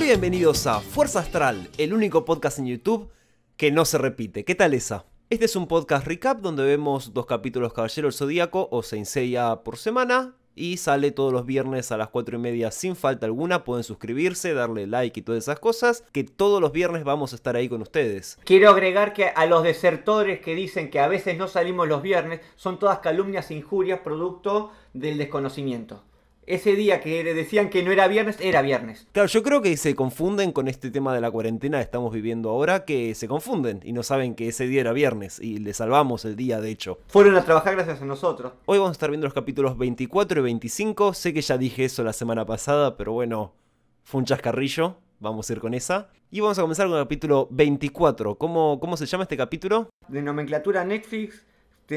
bienvenidos a Fuerza Astral, el único podcast en YouTube que no se repite. ¿Qué tal esa? Este es un podcast recap donde vemos dos capítulos Caballero del Zodíaco o Seinseia por semana y sale todos los viernes a las 4 y media sin falta alguna. Pueden suscribirse, darle like y todas esas cosas, que todos los viernes vamos a estar ahí con ustedes. Quiero agregar que a los desertores que dicen que a veces no salimos los viernes, son todas calumnias e injurias producto del desconocimiento ese día que le decían que no era viernes, era viernes. Claro, yo creo que se confunden con este tema de la cuarentena que estamos viviendo ahora, que se confunden y no saben que ese día era viernes y le salvamos el día, de hecho. Fueron a trabajar gracias a nosotros. Hoy vamos a estar viendo los capítulos 24 y 25. Sé que ya dije eso la semana pasada, pero bueno, fue un chascarrillo. Vamos a ir con esa. Y vamos a comenzar con el capítulo 24. ¿Cómo, cómo se llama este capítulo? De nomenclatura Netflix,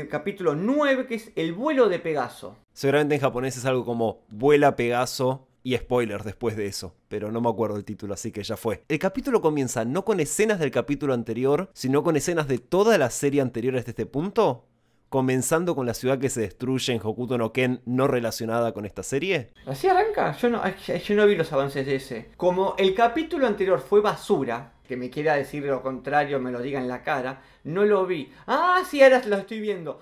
capítulo 9, que es El vuelo de Pegaso. Seguramente en japonés es algo como Vuela Pegaso y spoilers después de eso, pero no me acuerdo el título, así que ya fue. El capítulo comienza no con escenas del capítulo anterior, sino con escenas de toda la serie anterior hasta este punto, comenzando con la ciudad que se destruye en Hokuto no Ken no relacionada con esta serie. ¿Así arranca? Yo yo no vi los avances de ese. Como el capítulo anterior fue basura, que me quiera decir lo contrario me lo diga en la cara, no lo vi. Ah, sí, ahora lo estoy viendo.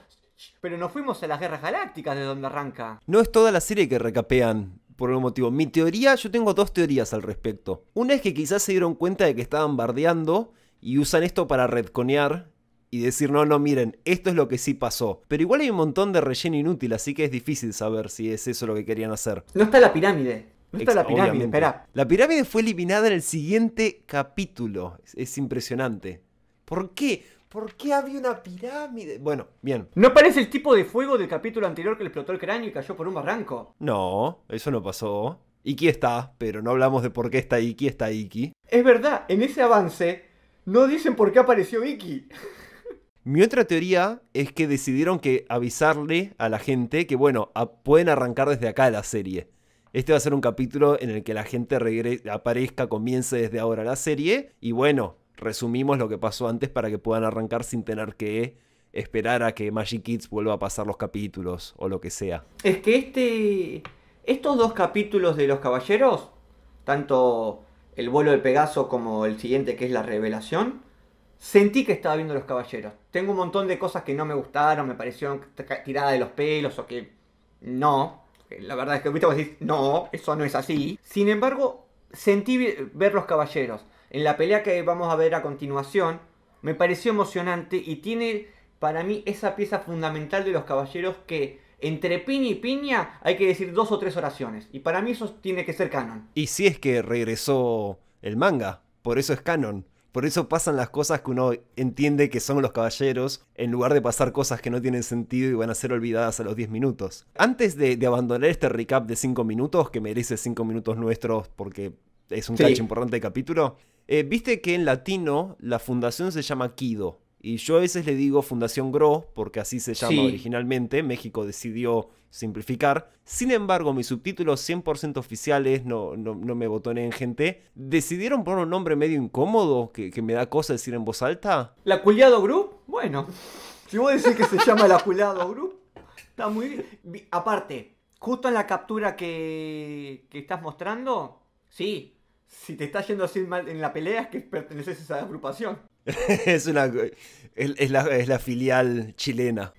Pero no fuimos a las guerras galácticas de donde arranca. No es toda la serie que recapean, por un motivo. Mi teoría, yo tengo dos teorías al respecto. Una es que quizás se dieron cuenta de que estaban bardeando y usan esto para redconear y decir, no, no, miren, esto es lo que sí pasó. Pero igual hay un montón de relleno inútil, así que es difícil saber si es eso lo que querían hacer. No está la pirámide. No está la pirámide, espera. La pirámide fue eliminada en el siguiente capítulo. Es, impresionante. ¿Por qué? ¿Por qué había una pirámide? Bueno, bien. ¿No aparece el tipo de fuego del capítulo anterior que le explotó el cráneo y cayó por un barranco? No, eso no pasó. Iki está, pero no hablamos de por qué está Iki, está Iki. Es verdad, en ese avance no dicen por qué apareció Iki. Mi otra teoría es que decidieron que avisarle a la gente que, bueno, pueden arrancar desde acá la serie este va a ser un capítulo en el que la gente aparezca, comience desde ahora la serie. Y bueno, resumimos lo que pasó antes para que puedan arrancar sin tener que esperar a que Magic Kids vuelva a pasar los capítulos o lo que sea. Es que este. Estos dos capítulos de Los Caballeros, tanto el vuelo de Pegaso como el siguiente que es la revelación, sentí que estaba viendo Los Caballeros. Tengo un montón de cosas que no me gustaron, me parecieron tiradas de los pelos o que no la verdad es que vos decís, no, eso no es así. Sin embargo, sentí ver los caballeros. En la pelea que vamos a ver a continuación, me pareció emocionante y tiene para mí esa pieza fundamental de los caballeros que entre piña y piña hay que decir dos o tres oraciones. Y para mí eso tiene que ser canon. Y si es que regresó el manga, por eso es canon. Por eso pasan las cosas que uno entiende que son los caballeros, en lugar de pasar cosas que no tienen sentido y van a ser olvidadas a los 10 minutos. Antes de, abandonar este recap de 5 minutos, que merece 5 minutos nuestros porque es un cacho importante de capítulo, eh, viste que en latino la fundación se llama Kido. Y yo a veces le digo Fundación GRO, porque así se llama originalmente, México decidió simplificar. Sin embargo, mis subtítulos 100% oficiales, no, no, no me gente, decidieron poner un nombre medio incómodo que, me da cosa decir en voz alta. ¿La Culiado Group? Bueno, si vos decís que se llama La Culiado Group, está muy bien. Aparte, justo en la captura que, que estás mostrando, sí, si te estás yendo así mal en la pelea es que perteneces a esa agrupación. es una. Es, la, filial chilena.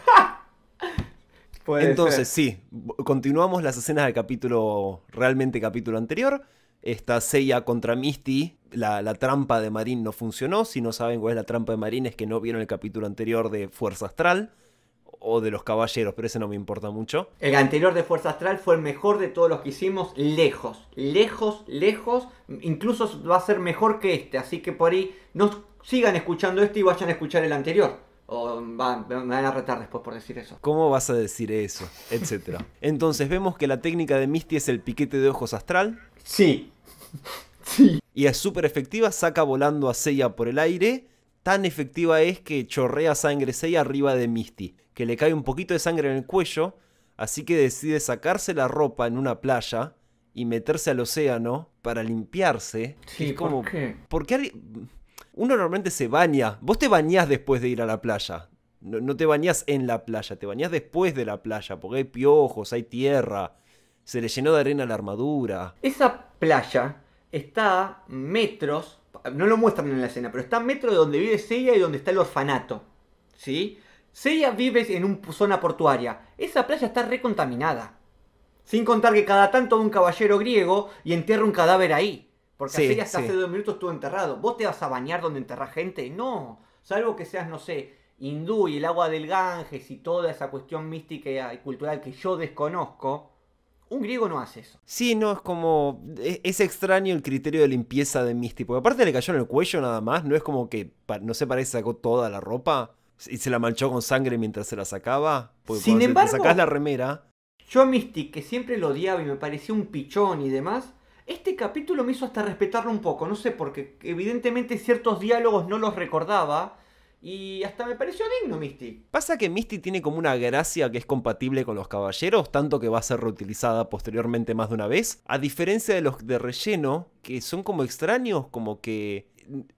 Entonces, sí, continuamos las escenas del capítulo, realmente capítulo anterior. Esta Seiya contra Misty, la, la, trampa de Marín no funcionó. Si no saben cuál es la trampa de Marín, es que no vieron el capítulo anterior de Fuerza Astral o de los caballeros, pero ese no me importa mucho. El anterior de Fuerza Astral fue el mejor de todos los que hicimos, lejos, lejos, lejos. Incluso va a ser mejor que este, así que por ahí no sigan escuchando este y vayan a escuchar el anterior. O me van a retar después por decir eso. ¿Cómo vas a decir eso? Etcétera. Entonces vemos que la técnica de Misty es el piquete de ojos astral. Sí. Sí. Y es súper efectiva, saca volando a Seiya por el aire. Tan efectiva es que chorrea sangre Seiya arriba de Misty que le cae un poquito de sangre en el cuello, así que decide sacarse la ropa en una playa y meterse al océano para limpiarse. Sí, ¿por qué? Porque uno normalmente se baña. Vos te bañás después de ir a la playa. No, te bañás en la playa, te bañás después de la playa, porque hay piojos, hay tierra, se le llenó de arena la armadura. Esa playa está metros, no lo muestran en la escena, pero está metros de donde vive Celia y donde está el orfanato. ¿Sí? Si ya vives en una zona portuaria, esa playa está recontaminada. Sin contar que cada tanto un caballero griego y entierra un cadáver ahí. Porque hace dos minutos estuvo enterrado. ¿Vos te vas a bañar donde enterra gente? No. Salvo que seas, no sé, hindú y el agua del Ganges y toda esa cuestión mística y ah, cultural que yo desconozco. Un griego no hace eso. Sí, no, es como. E, es, extraño el criterio de limpieza de místico Porque aparte le cayó en el cuello nada más. No es como que. No se sé, parece sacó toda la ropa y se la manchó con sangre mientras se la sacaba. Sin embargo, sacás la remera. Yo a que siempre lo odiaba y me parecía un pichón y demás, este capítulo me hizo hasta respetarlo un poco. No sé, porque evidentemente ciertos diálogos no los recordaba. Y hasta me pareció digno Misty. Pasa que Misty tiene como una gracia que es compatible con los caballeros, tanto que va a ser reutilizada posteriormente más de una vez. A diferencia de los de relleno, que son como extraños, como que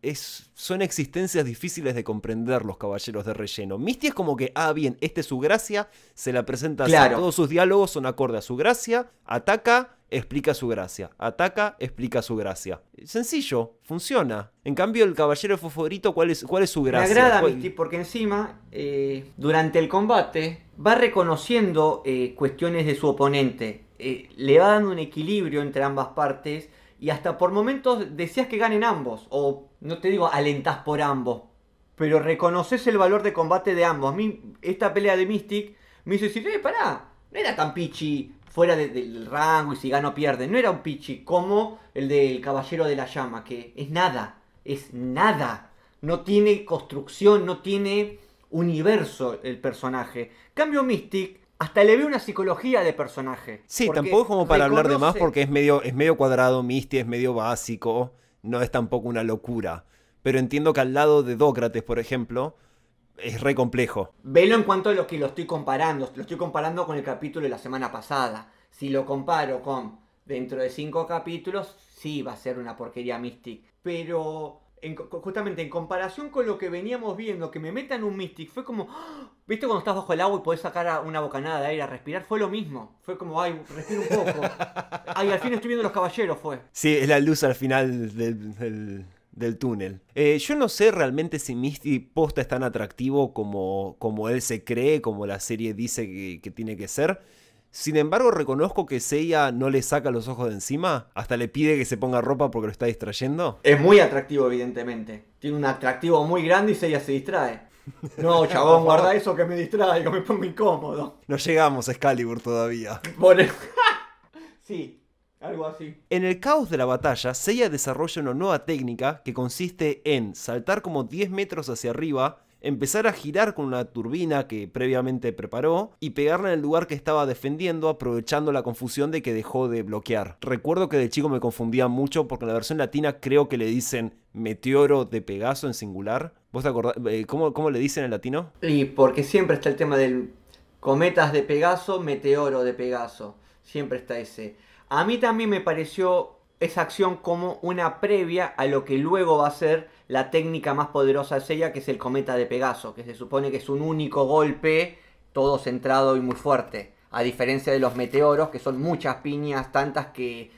es, son existencias difíciles de comprender los caballeros de relleno. Misty es como que, ah, bien, este es su gracia, se la presenta así. Todos sus diálogos son acorde a su gracia, ataca, explica su gracia, ataca, explica su gracia. Sencillo, funciona. En cambio, el caballero favorito, ¿cuál es, cuál es su gracia? Me agrada Misty porque encima, eh, durante el combate, va reconociendo eh, cuestiones de su oponente. Eh, le va dando un equilibrio entre ambas partes y hasta por momentos decías que ganen ambos, o no te digo alentás por ambos, pero reconoces el valor de combate de ambos. A mí, esta pelea de Mystic me hizo decir, eh, pará, no era tan pichi fuera del rango y si gano pierde, no era un pichi como el del Caballero de la Llama, que es nada, es nada, no tiene construcción, no tiene universo el personaje. Cambio Mystic hasta le veo una psicología de personaje. Sí, tampoco es como para hablar de más porque es medio, es medio cuadrado, Misty es medio básico, no es tampoco una locura. Pero entiendo que al lado de Dócrates, por ejemplo, es re complejo. Velo en cuanto a lo que lo estoy comparando. Lo estoy comparando con el capítulo de la semana pasada. Si lo comparo con dentro de cinco capítulos, sí va a ser una porquería mística. Pero justamente en comparación con lo que veníamos viendo, que me metan un Mystic, fue como, ¡ah! ¿viste cuando estás bajo el agua y podés sacar una bocanada de aire a respirar? Fue lo mismo, fue como, ay, respiro un poco. ay, al fin estoy viendo los caballeros, fue. Sí, es la luz al final del... túnel. Eh, yo no sé realmente si Mystic Posta es tan atractivo como, como él se cree, como la serie dice que, que tiene que ser. Sin embargo, reconozco que Seiya no le saca los ojos de encima, hasta le pide que se ponga ropa porque lo está distrayendo. Es muy atractivo, evidentemente. Tiene un atractivo muy grande y Seiya se distrae. No, chabón, guarda eso que me distrae, que me pongo incómodo. No llegamos a Excalibur todavía. sí, algo así. En el caos de la batalla, Seiya desarrolla una nueva técnica que consiste en saltar como 10 metros hacia arriba empezar a girar con una turbina que previamente preparó y pegarla en el lugar que estaba defendiendo, aprovechando la confusión de que dejó de bloquear. Recuerdo que de chico me confundía mucho porque en la versión latina creo que le dicen meteoro de Pegaso en singular. ¿Vos te acordás? Eh, ¿Cómo, le dicen en latino? Y porque siempre está el tema del cometas de Pegaso, meteoro de Pegaso. Siempre está ese. A mí también me pareció esa acción como una previa a lo que luego va a ser la técnica más poderosa es ella, que es el cometa de Pegaso, que se supone que es un único golpe, todo centrado y muy fuerte. A diferencia de los meteoros, que son muchas piñas, tantas que,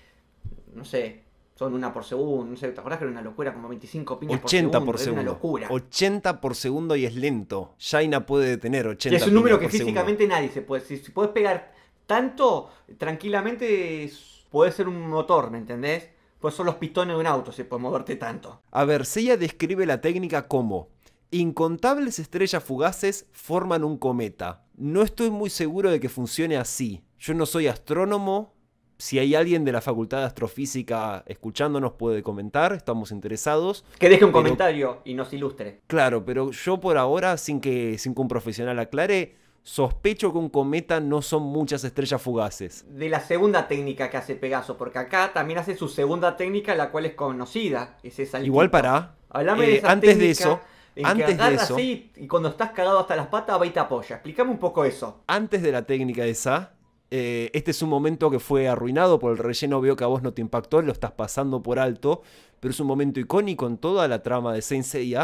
no sé, son una por segundo, no sé, ¿te acordás que era una locura? Como 25 piñas 80 por segundo. locura. 80 por segundo y es lento. Shaina puede detener 80 es un número que físicamente nadie se puede. si puedes pegar tanto, tranquilamente puede ser un motor, ¿me entendés? pues son los pistones de un auto se puede moverte tanto. A ver, Seiya describe la técnica como incontables estrellas fugaces forman un cometa. No estoy muy seguro de que funcione así. Yo no soy astrónomo. Si hay alguien de la Facultad de Astrofísica escuchándonos puede comentar, estamos interesados. Que deje un comentario y nos ilustre. Claro, pero yo por ahora, sin que, sin que un profesional aclare, Sospecho que un cometa no son muchas estrellas fugaces. De la segunda técnica que hace Pegaso, porque acá también hace su segunda técnica, la cual es conocida. Es esa Igual para. Eh, de antes de eso. antes de eso, y cuando estás cagado hasta las patas, va y te apoya. Explícame un poco eso. Antes de la técnica esa, eh, este es un momento que fue arruinado por el relleno. Veo que a vos no te impactó, lo estás pasando por alto, pero es un momento icónico en toda la trama de Sensei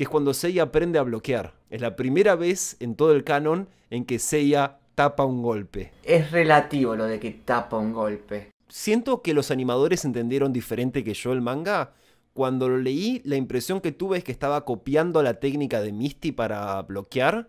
que es cuando Seiya aprende a bloquear. Es la primera vez en todo el canon en que Seiya tapa un golpe. Es relativo lo de que tapa un golpe. Siento que los animadores entendieron diferente que yo el manga. Cuando lo leí, la impresión que tuve es que estaba copiando la técnica de Misty para bloquear,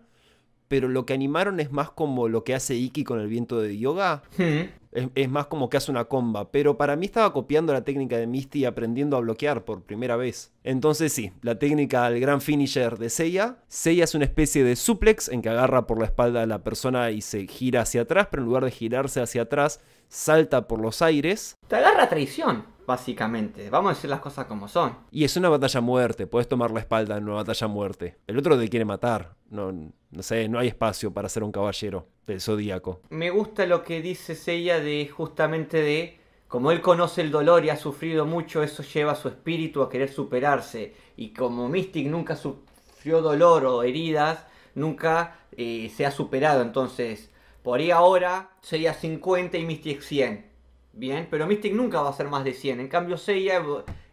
pero lo que animaron es más como lo que hace Iki con el viento de yoga. Hmm. Es, más como que hace una comba, pero para mí estaba copiando la técnica de Misty y aprendiendo a bloquear por primera vez. Entonces sí, la técnica del gran finisher de Seiya. Seiya es una especie de suplex en que agarra por la espalda a la persona y se gira hacia atrás, pero en lugar de girarse hacia atrás, salta por los aires. Te agarra traición básicamente. Vamos a decir las cosas como son. Y es una batalla muerte, puedes tomar la espalda en una batalla muerte. El otro te quiere matar, no, no sé, no hay espacio para ser un caballero del zodíaco. Me gusta lo que dice ella de justamente de como él conoce el dolor y ha sufrido mucho, eso lleva a su espíritu a querer superarse. Y como Mystic nunca sufrió dolor o heridas, nunca eh, se ha superado. Entonces, por ahí ahora sería 50 y Mystic 100 Bien, pero Mystic nunca va a ser más de 100. En cambio, Seiya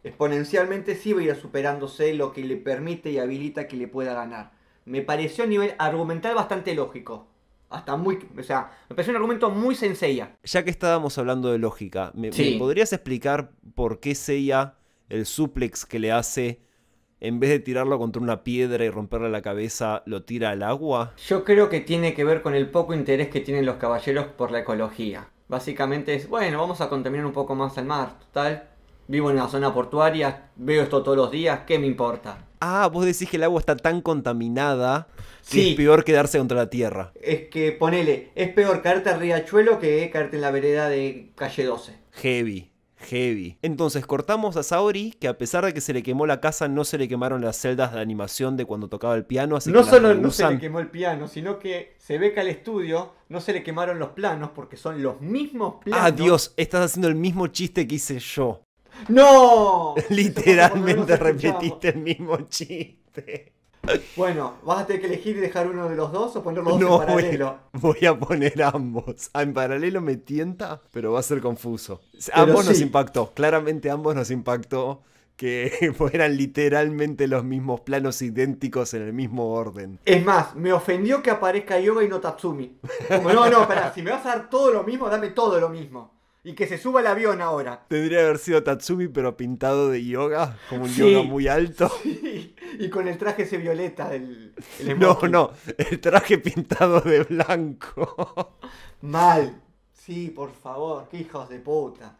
exponencialmente sí va a ir superándose lo que le permite y habilita que le pueda ganar. Me pareció a nivel argumental bastante lógico. Hasta muy. O sea, me pareció un argumento muy sencilla. Ya que estábamos hablando de lógica, ¿me, podrías explicar por qué Seiya, el suplex que le hace, en vez de tirarlo contra una piedra y romperle la cabeza, lo tira al agua? Yo creo que tiene que ver con el poco interés que tienen los caballeros por la ecología. Básicamente es, bueno, vamos a contaminar un poco más el mar. Total, vivo en la zona portuaria, veo esto todos los días, ¿qué me importa? Ah, vos decís que el agua está tan contaminada que es peor quedarse contra la tierra. Es que, ponele, es peor caerte al riachuelo que caerte en la vereda de calle 12. Heavy. Heavy. Entonces cortamos a Saori, que a pesar de que se le quemó la casa, no se le quemaron las celdas de animación de cuando tocaba el piano. Así no solo no se le quemó el piano, sino que se ve que al estudio no se le quemaron los planos porque son los mismos ah, planos. Ah, Dios, estás haciendo el mismo chiste que hice yo. ¡No! Literalmente repetiste el mismo chiste. Bueno, ¿vas a tener que elegir y dejar uno de los dos o poner los dos en paralelo? Voy, a poner ambos. Ah, en paralelo me tienta, pero va a ser confuso. ambos nos impactó, claramente ambos nos impactó que fueran literalmente los mismos planos idénticos en el mismo orden. Es más, me ofendió que aparezca Yoga y no Tatsumi. no, no, espera, si me vas a dar todo lo mismo, dame todo lo mismo. Y que se suba al avión ahora. Tendría que haber sido Tatsumi, pero pintado de yoga, como un yoga muy alto. Y con el traje ese violeta El no, no, el traje pintado de blanco. Mal. Sí, por favor, qué hijos de puta.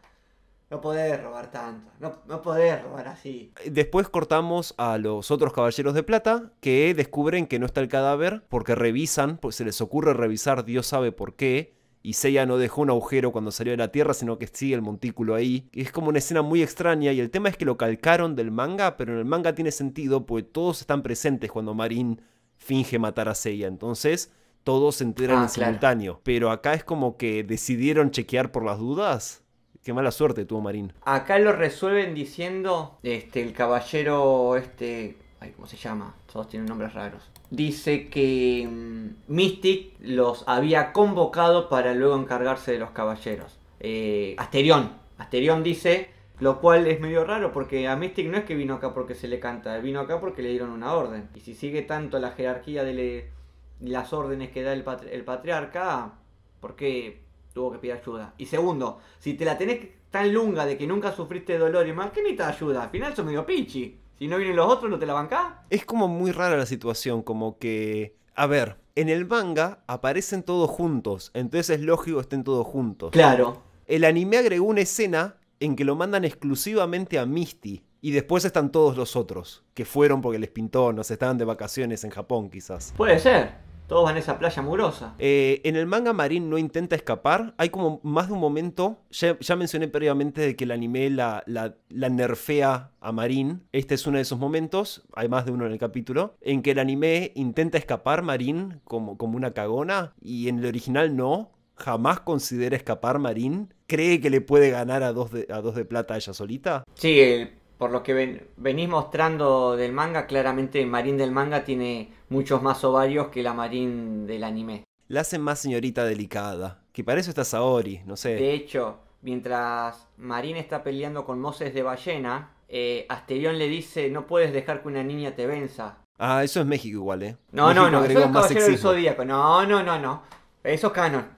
No podés robar tanto, no, no podés robar así. Después cortamos a los otros caballeros de plata que descubren que no está el cadáver porque revisan, pues se les ocurre revisar, Dios sabe por qué, y Seiya no dejó un agujero cuando salió de la Tierra, sino que sigue el montículo ahí. es como una escena muy extraña y el tema es que lo calcaron del manga, pero en el manga tiene sentido pues todos están presentes cuando Marin finge matar a Seiya. Entonces todos se enteran ah, en simultáneo. Pero acá es como que decidieron chequear por las dudas. Qué mala suerte tuvo Marín. Acá lo resuelven diciendo este el caballero este, ay, ¿cómo se llama? Todos tienen nombres raros dice que mm, Mystic los había convocado para luego encargarse de los caballeros. Eh, Asterión, Asterión dice, lo cual es medio raro porque a Mystic no es que vino acá porque se le canta, vino acá porque le dieron una orden. Y si sigue tanto la jerarquía de las órdenes que da el, patriarca, ¿por qué tuvo que pedir ayuda? Y segundo, si te la tenés tan lunga de que nunca sufriste dolor y más, ¿qué necesitas ayuda? Al final sos medio pichi. Si no vienen los otros, ¿no te la bancás? Es como muy rara la situación, como que... A ver, en el manga aparecen todos juntos, entonces es lógico que estén todos juntos. Claro. El anime agregó una escena en que lo mandan exclusivamente a Misty. Y después están todos los otros, que fueron porque les pintó, no estaban de vacaciones en Japón quizás. Puede ser. Todos van esa playa mugrosa. Eh, en el manga Marín no intenta escapar. Hay como más de un momento. Ya, mencioné previamente de que el anime la, la, nerfea a Marín. Este es uno de esos momentos. Hay más de uno en el capítulo. En que el anime intenta escapar Marín como, como una cagona. Y en el original no jamás considera escapar Marín? ¿Cree que le puede ganar a dos de, a dos de plata a ella solita? Sí, eh, por lo que venís mostrando del manga, claramente Marín del manga tiene muchos más ovarios que la Marín del anime. La hacen más señorita delicada, que para eso está Saori, no sé. De hecho, mientras Marín está peleando con Moses de ballena, eh, Asterión le dice, no puedes dejar que una niña te venza. Ah, eso es México igual, ¿eh? No, no, no, eso es Caballero del Zodíaco. No, no, no, no. Eso es canon.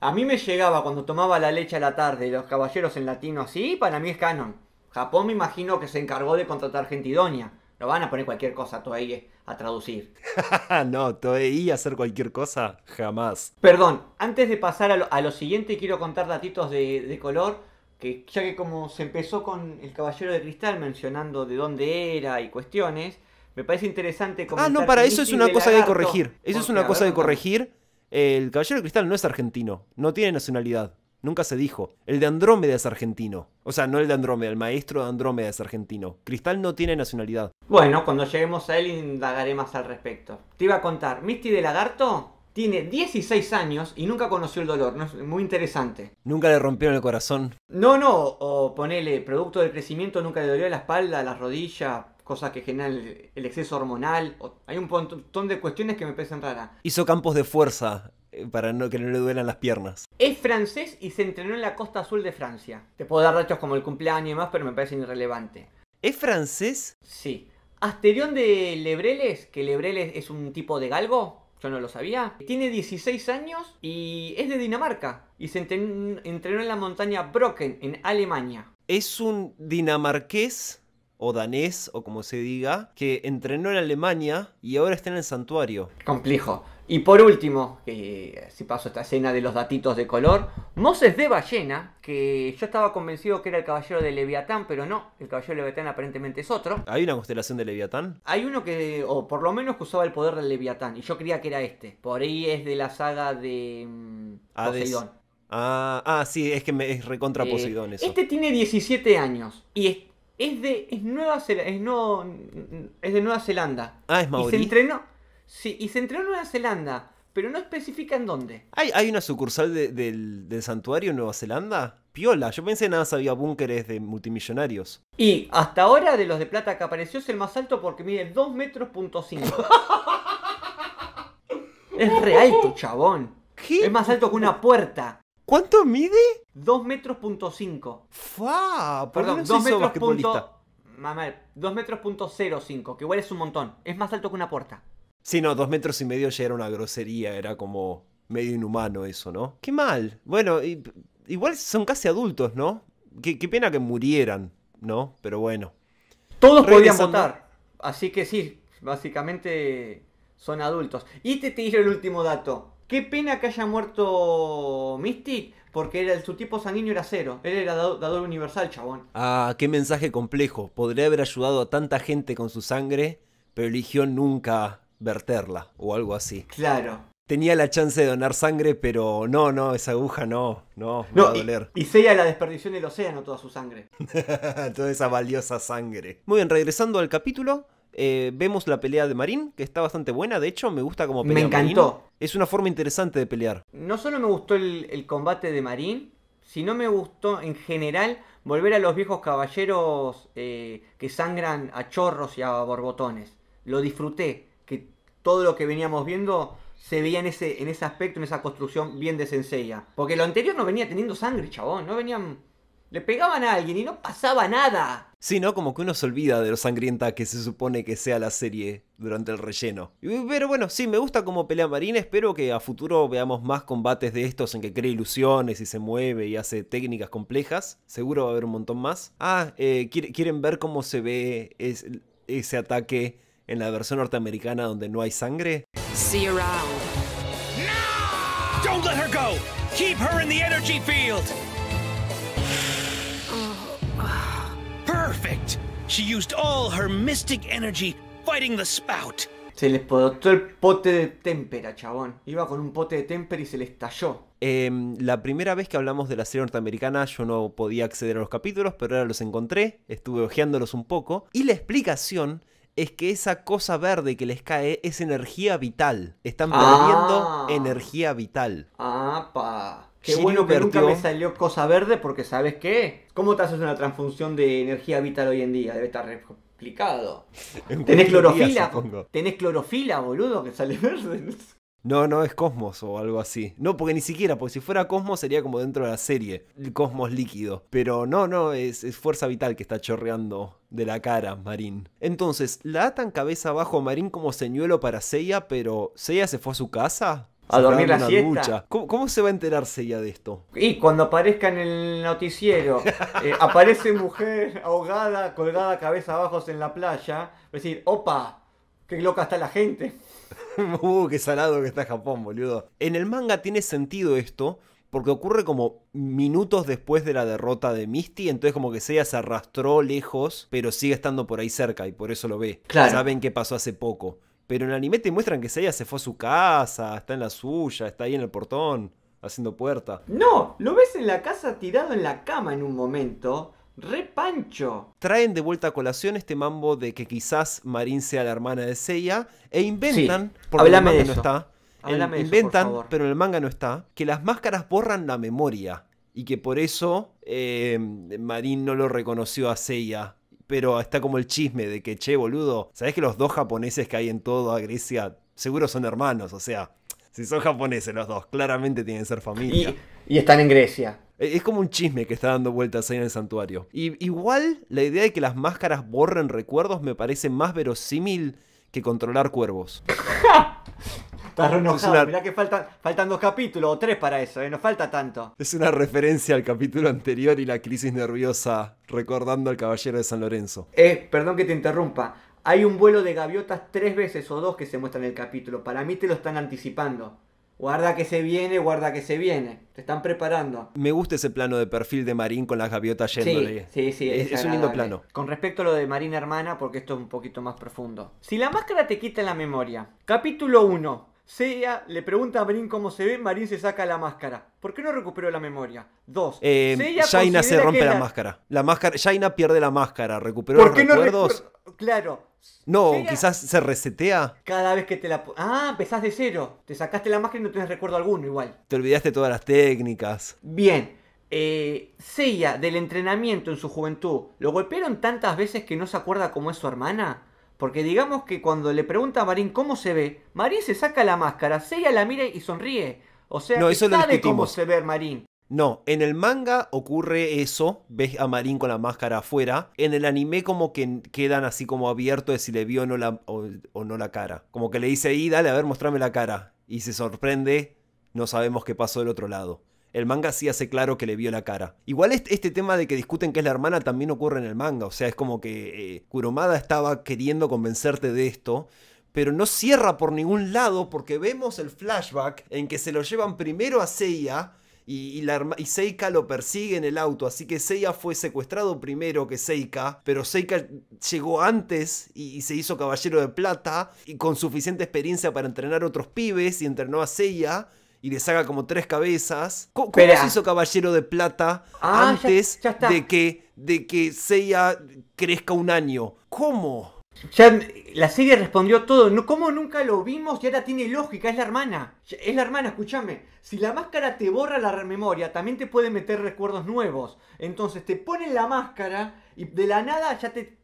A mí me llegaba cuando tomaba la leche a la tarde, los caballeros en latino así, para mí es canon. Japón me imagino que se encargó de contratar gente idónea. No van a poner cualquier cosa a Toei a traducir. no, Toei a hacer cualquier cosa, jamás. Perdón, antes de pasar a lo, siguiente quiero contar datitos de, color que ya que como se empezó con el Caballero de Cristal mencionando de dónde era y cuestiones, me parece interesante comentar... Ah, no, para eso es una cosa de corregir. Eso es una cosa de corregir. El Caballero de Cristal no es argentino, no tiene nacionalidad. Nunca se dijo. El de Andrómeda es argentino. O sea, no el de Andrómeda, el maestro de Andrómeda es argentino. Cristal no tiene nacionalidad. Bueno, cuando lleguemos a él indagaré más al respecto. Te iba a contar, Misty de Lagarto tiene 16 años y nunca conoció el dolor, Es muy interesante. ¿Nunca le rompieron el corazón? No, no, o ponele, producto del crecimiento nunca le dolió la espalda, las rodillas, cosas que generan el exceso hormonal. Hay un montón de cuestiones que me parecen raras. Hizo campos de fuerza eh, para no, que no le duelan las piernas. Es francés y se entrenó en la costa azul de Francia. Te puedo dar datos como el cumpleaños y más, pero me parece irrelevante. ¿Es francés? Sí. Asterión de Lebreles, que Lebreles es un tipo de galgo, yo no lo sabía. Tiene 16 años y es de Dinamarca. Y se entrenó en la montaña Brocken, en Alemania. Es un dinamarqués o danés o como se diga, que entrenó en Alemania y ahora está en el santuario. Complejo. Y por último, que eh, si paso esta escena de los datitos de color, Moses de Ballena, que yo estaba convencido que era el caballero de Leviatán, pero no, el caballero de Leviatán aparentemente es otro. ¿Hay una constelación de Leviatán? Hay uno que, o por lo menos que usaba el poder del Leviatán, y yo creía que era este. Por ahí es de la saga de mm, Poseidón. Ah, ah, sí, es que me, es recontra eh, Poseidón eso. Este tiene 17 años y es, es de es Nueva, Zelanda, es, no, es de Nueva Zelanda. Ah, es maorí. Y se entrenó. Sí, y se entrenó en Nueva Zelanda, pero no especifica en dónde. ¿Hay, hay una sucursal del, santuario en Nueva Zelanda? Piola, yo pensé nada sabía búnkeres de multimillonarios. Y hasta ahora de los de plata que apareció es el más alto porque mide 2 metros es real tu chabón. Es más alto que una puerta. ¿Cuánto mide? 2 metros punto 5. Fa, perdón, metros punto... Mamá, 2 metros punto 05, que igual es un montón. Es más alto que una puerta. Sí, no, dos metros y medio ya era una grosería, era como medio inhumano eso, ¿no? Qué mal. Bueno, igual son casi adultos, ¿no? Qué, pena que murieran, ¿no? Pero bueno. Todos podían votar. Así que sí, básicamente son adultos. Y te, te el último dato. Qué pena que haya muerto Mystic, porque era, su tipo sanguíneo era cero. Él era dador universal, chabón. Ah, qué mensaje complejo. Podría haber ayudado a tanta gente con su sangre, pero eligió nunca verterla o algo así. Claro. Tenía la chance de donar sangre, pero no, no, esa aguja no, no, va a doler. Y, sella sea la desperdición del océano toda su sangre. toda esa valiosa sangre. Muy bien, regresando al capítulo, eh, vemos la pelea de Marín, que está bastante buena. De hecho, me gusta como pelea. Me encantó. Es una forma interesante de pelear. No solo me gustó el, combate de Marín, sino me gustó en general volver a los viejos caballeros eh, que sangran a chorros y a borbotones. Lo disfruté todo lo que veníamos viendo se veía en ese, en ese aspecto, en esa construcción bien de Porque lo anterior no venía teniendo sangre, chabón. No venían. Le pegaban a alguien y no pasaba nada. Sí, ¿no? Como que uno se olvida de lo sangrienta que se supone que sea la serie durante el relleno. Pero bueno, sí, me gusta como pelea marina. Espero que a futuro veamos más combates de estos en que cree ilusiones y se mueve y hace técnicas complejas. Seguro va a haber un montón más. Ah, eh, quieren ver cómo se ve ese ataque en la versión norteamericana donde no hay sangre. See No! let her go. Keep her in the energy field. Perfect. She used all her mystic energy fighting the spout. Se les el pote de témpera, chabón. Iba con un pote de témpera y se les estalló. Em, la primera vez que hablamos de la serie norteamericana yo no podía acceder a los capítulos, pero ahora los encontré, estuve hojeándolos un poco. Y la explicación es que esa cosa verde que les cae es energía vital. Están ah. perdiendo energía vital. ¡Ah, pa! Qué bueno que nunca me salió cosa verde porque ¿sabes qué? ¿Cómo te haces una transfunción de energía vital hoy en día? Debe estar re complicado. ¿Tenés clorofila? ¿Tenés clorofila, boludo? Que sale verde. No, no es Cosmos o algo así. No, porque ni siquiera, porque si fuera Cosmos sería como dentro de la serie, el Cosmos líquido. Pero no, no, es, fuerza vital que está chorreando de la cara Marín. Entonces, la atan cabeza abajo a Marín como señuelo para Seiya, pero Seiya se fue a su casa. A dormir la siesta. ¿Cómo, se va a enterar Seiya de esto? Y cuando aparezca en el noticiero, eh, aparece mujer ahogada, colgada cabeza abajo en la playa, decir, opa, qué loca está la gente. uh, qué salado que está Japón, boludo. En el manga tiene sentido esto, porque ocurre como minutos después de la derrota de Misty, entonces como que Seiya se arrastró lejos, pero sigue estando por ahí cerca y por eso lo ve. Claro. Saben qué pasó hace poco. Pero en el anime te muestran que Seiya se fue a su casa, está en la suya, está ahí en el portón, haciendo puerta. No, lo ves en la casa tirado en la cama en un momento. Repancho Pancho. Traen de vuelta a colación este mambo de que quizás Marín sea la hermana de Seiya e inventan, no está, inventan, pero el manga no está, que las máscaras borran la memoria y que por eso eh, Marín no lo reconoció a Seiya. Pero está como el chisme de que, che, boludo, ¿sabés que los dos japoneses que hay en toda Grecia seguro son hermanos? O sea, si son japoneses los dos, claramente tienen que ser familia. y están en Grecia. Eh, es como un chisme que está dando vueltas ahí en el santuario. Y igual la idea de que las máscaras borren recuerdos me parece más verosímil que controlar cuervos. Estás re Mira mirá que faltan, faltan dos capítulos o tres para eso, ¿eh? no falta tanto. Es una referencia al capítulo anterior y la crisis nerviosa recordando al caballero de San Lorenzo. Eh, perdón que te interrumpa. Hay un vuelo de gaviotas tres veces o dos que se muestra en el capítulo. Para mí te lo están anticipando. Guarda que se viene, guarda que se viene. Te están preparando. Me gusta ese plano de perfil de Marín con las gaviotas yéndole. Sí, sí, Es, un lindo plano. Con respecto a lo de Marín Hermana, porque esto es un poquito más profundo. Si la máscara te quita la memoria. Capítulo 1. Seiya le pregunta a Marín cómo se ve, Marín se saca la máscara. ¿Por qué no recuperó la memoria? Dos. Eh, Jaina se rompe la... máscara. La máscara. Jaina pierde la máscara. Recuperó los recuerdos. Claro. No, quizás se resetea. Cada vez que te la... Ah, empezás de cero. Te sacaste la máscara y no tenés recuerdo alguno igual. Te olvidaste todas las técnicas. Bien. Eh, Seiya, del entrenamiento en su juventud, ¿lo golpearon tantas veces que no se acuerda cómo es su hermana? Porque digamos que cuando le pregunta a Marín cómo se ve, Marín se saca la máscara, Seiya la mira y sonríe. O sea, no, que cómo se ve Marín. No, en el manga ocurre eso, ves a Marín con la máscara afuera, en el anime como que quedan así como abiertos de si le vio o no la, o, no la cara. Como que le dice, ahí, dale, a ver, mostrame la cara. Y se sorprende, no sabemos qué pasó del otro lado. El manga sí hace claro que le vio la cara. Igual este, tema de que discuten que es la hermana también ocurre en el manga. O sea, es como que eh, Kuromada estaba queriendo convencerte de esto. Pero no cierra por ningún lado porque vemos el flashback en que se lo llevan primero a Seiya y, la, y, Seika lo persigue en el auto, así que Seiya fue secuestrado primero que Seika, pero Seika llegó antes y, se hizo caballero de plata y con suficiente experiencia para entrenar otros pibes y entrenó a Seiya y le saca como tres cabezas. ¿Cómo, se hizo caballero de plata ah, antes de, que, de que Seiya crezca un año? ¿Cómo? Ya la serie respondió todo. ¿Cómo nunca lo vimos? Ya ahora tiene lógica. Es la hermana. Es la hermana, escúchame. Si la máscara te borra la memoria, también te puede meter recuerdos nuevos. Entonces te ponen la máscara y de la nada ya te,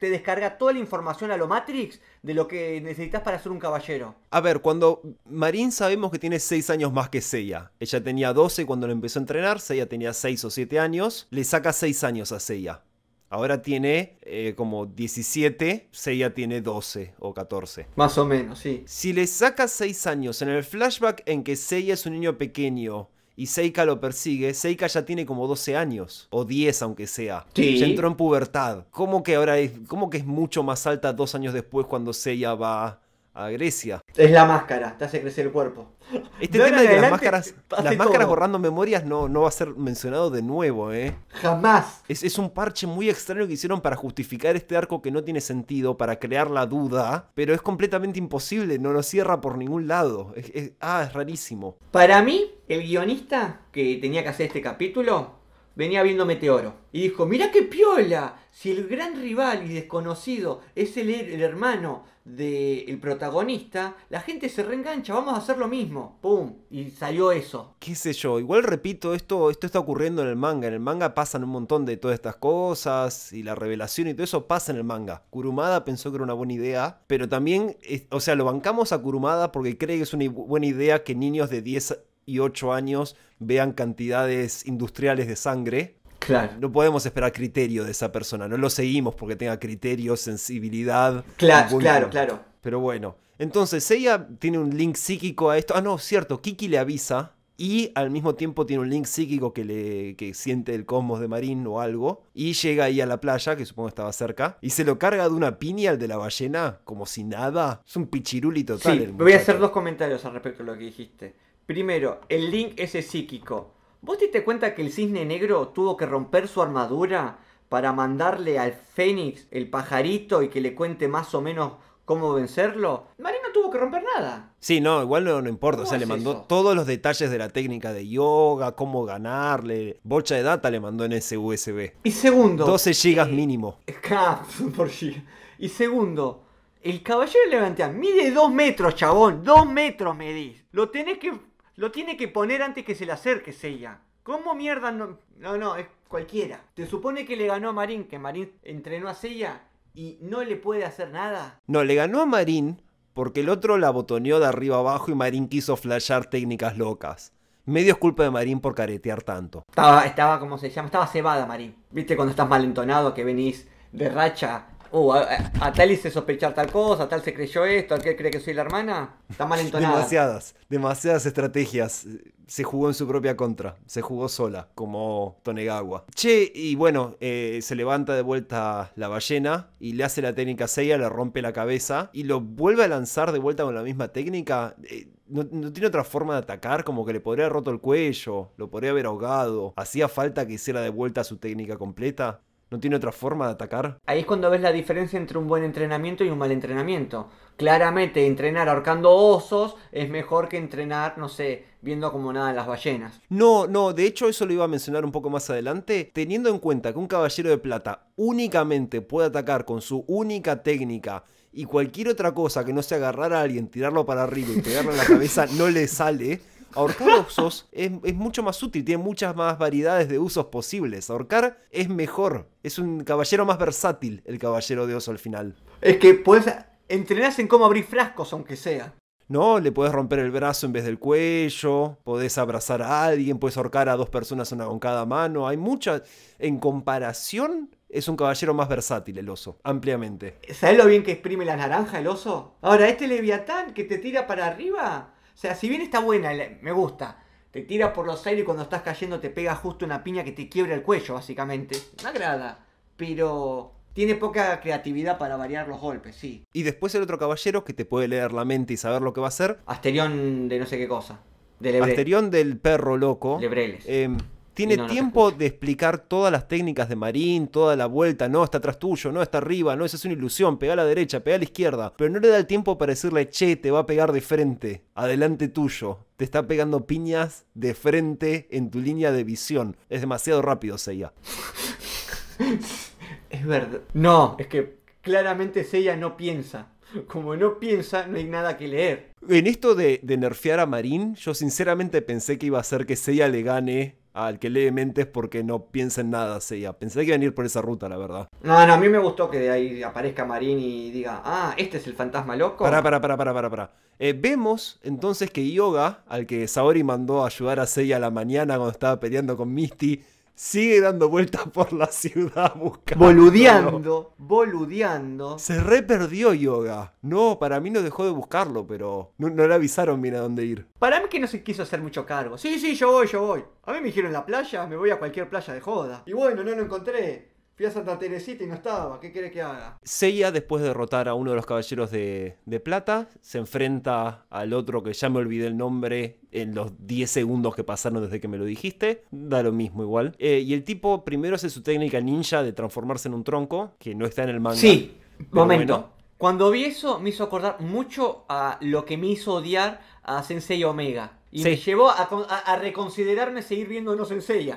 descarga toda la información a lo Matrix de lo que necesitas para ser un caballero. A ver, cuando Marín sabemos que tiene 6 años más que Seiya. Ella tenía 12 cuando lo empezó a entrenar, Seiya tenía 6 o 7 años. Le saca 6 años a Seiya. Ahora tiene eh, como 17, Seiya tiene 12 o 14. Más o menos, sí. Si le sacas 6 años en el flashback en que Seiya es un niño pequeño y Seika lo persigue, Seika ya tiene como 12 años, o 10 aunque sea. Sí. Ya entró en pubertad. ¿Cómo que ahora es, cómo que es mucho más alta dos años después cuando Seiya va a Grecia? Es la máscara, te hace crecer el cuerpo. Este tema de las máscaras, las máscaras borrando memorias no, no va a ser mencionado de nuevo, ¿eh? Jamás. Es, un parche muy extraño que hicieron para justificar este arco que no tiene sentido, para crear la duda, pero es completamente imposible, no lo cierra por ningún lado. ah, es rarísimo. Para mí, el guionista que tenía que hacer este capítulo venía viendo Meteoro y dijo, mira qué piola, si el gran rival y desconocido es el, el hermano del el protagonista, la gente se reengancha, vamos a hacer lo mismo, ¡pum! Y salió eso. ¿Qué sé yo? Igual repito, esto, esto está ocurriendo en el manga. En el manga pasan un montón de todas estas cosas y la revelación y todo eso pasa en el manga. Kurumada pensó que era una buena idea, pero también, o sea, lo bancamos a Kurumada porque cree que es una buena idea que niños de 10 y 8 años vean cantidades industriales de sangre, no podemos esperar criterio de esa persona, no lo seguimos porque tenga criterio, sensibilidad. Claro, claro, claro. Pero bueno, entonces ella tiene un link psíquico a esto. Ah, no, cierto, Kiki le avisa y al mismo tiempo tiene un link psíquico que le siente el cosmos de Marín o algo y llega ahí a la playa que supongo estaba cerca y se lo carga de una piña al de la ballena como si nada es un pichiruli total voy a hacer dos comentarios al respecto de lo que dijiste primero el link ese psíquico ¿Vos diste cuenta que el cisne negro tuvo que romper su armadura para mandarle al fénix el pajarito y que le cuente más o menos cómo vencerlo? Marino tuvo que romper nada. Sí, no, igual no, no importa. O sea, le mandó todos los detalles de la técnica de yoga, cómo ganarle. Bolsa de data le mandó en ese USB. Y segundo. 12 gigas eh, mínimo. Ah, por Y segundo. El caballero levantea, mide 2 metros, chabón. dos metros medís. Lo tenés que lo tiene que poner antes que se le acerque Seiya. ¿Cómo mierda no.? No, no, es cualquiera. ¿Te supone que le ganó a Marín, que Marín entrenó a Seiya y no le puede hacer nada. No, le ganó a Marín porque el otro la botoneó de arriba abajo y Marín quiso flashear técnicas locas. Medio es culpa de Marín por caretear tanto. Estaba, estaba, ¿cómo se llama? Estaba cebada Marín. ¿Viste cuando estás malentonado que venís de racha Uh, a, tal hice sospechar tal cosa, a tal se creyó esto, a aquel cree que soy la hermana. Está mal entonada. Demasiadas, demasiadas estrategias. Se jugó en su propia contra, se jugó sola, como Tonegawa. Che, y bueno, eh, se levanta de vuelta la ballena y le hace la técnica Seiya, le rompe la cabeza y lo vuelve a lanzar de vuelta con la misma técnica. Eh, no, no, tiene otra forma de atacar, como que le podría haber roto el cuello, lo podría haber ahogado. ¿Hacía falta que hiciera de vuelta su técnica completa? ¿No tiene otra forma de atacar? Ahí es cuando ves la diferencia entre un buen entrenamiento y un mal entrenamiento. Claramente, entrenar ahorcando osos es mejor que entrenar, no sé, viendo como nada las ballenas. No, no, de hecho eso lo iba a mencionar un poco más adelante. Teniendo en cuenta que un caballero de plata únicamente puede atacar con su única técnica y cualquier otra cosa que no sea agarrar a alguien, tirarlo para arriba y pegarlo en la cabeza no le sale Ahorcar osos es, mucho más útil, tiene muchas más variedades de usos posibles. Ahorcar es mejor, es un caballero más versátil el caballero de oso al final. Es que puedes entrenarse en cómo abrir frascos, aunque sea. ¿no? Le puedes romper el brazo en vez del cuello, podés abrazar a alguien, puedes ahorcar a dos personas una con cada mano. Hay muchas. En comparación, es un caballero más versátil el oso, ampliamente. Sabes lo bien que exprime la naranja el oso? Ahora, este leviatán que te tira para arriba. O sea, si bien está buena, me gusta. Te tira por los aires y cuando estás cayendo te pega justo una piña que te quiebra el cuello, básicamente. Me agrada. Pero tiene poca creatividad para variar los golpes, sí. Y después el otro caballero que te puede leer la mente y saber lo que va a hacer. Asterión de no sé qué cosa. De Asterión del perro loco. Lebreles em, tiene tiempo de explicar todas las técnicas de Marín, toda la vuelta, no, está atrás tuyo, no, está arriba, no, esa es una ilusión, pega a la derecha, pega a la izquierda, pero no le da el tiempo para decirle, che, te va a pegar de frente, adelante tuyo, te está pegando piñas de frente en tu línea de visión, es demasiado rápido, Seiya. es verdad. No, es que claramente Seiya no piensa. Como no piensa, no hay nada que leer. En esto de, de nerfear a Marín, yo sinceramente pensé que iba a ser que Seiya le gane al que lee mentes porque no piensa en nada, Seiya. Pensé que venir a ir por esa ruta, la verdad. No, no, a mí me gustó que de ahí aparezca Marín y diga, ah, este es el fantasma loco. para pará, pará, pará, pará. Eh, vemos entonces que Yoga, al que Saori mandó a ayudar a Seiya a la mañana cuando estaba peleando con Misty, sigue dando vueltas por la ciudad buscando. Boludeando, boludeando. Se re perdió yoga. No, para mí no dejó de buscarlo, pero no, le avisaron bien a dónde ir. Para mí que no se quiso hacer mucho cargo. Sí, sí, yo voy, yo voy. A mí me dijeron la playa, me voy a cualquier playa de joda. Y bueno, no lo encontré. Fui a Santa Teresita y no estaba, ¿qué quiere que haga? Seiya, después de derrotar a uno de los caballeros de, plata, se enfrenta al otro que ya me olvidé el nombre en los 10 segundos que pasaron desde que me lo dijiste. Da lo mismo igual. Eh, y el tipo primero hace su técnica ninja de transformarse en un tronco, que no está en el manga. Sí, momento. Cuando vi eso me hizo acordar mucho a lo que me hizo odiar a Sensei Omega. Y me llevó a, reconsiderarme seguir viendo No sensei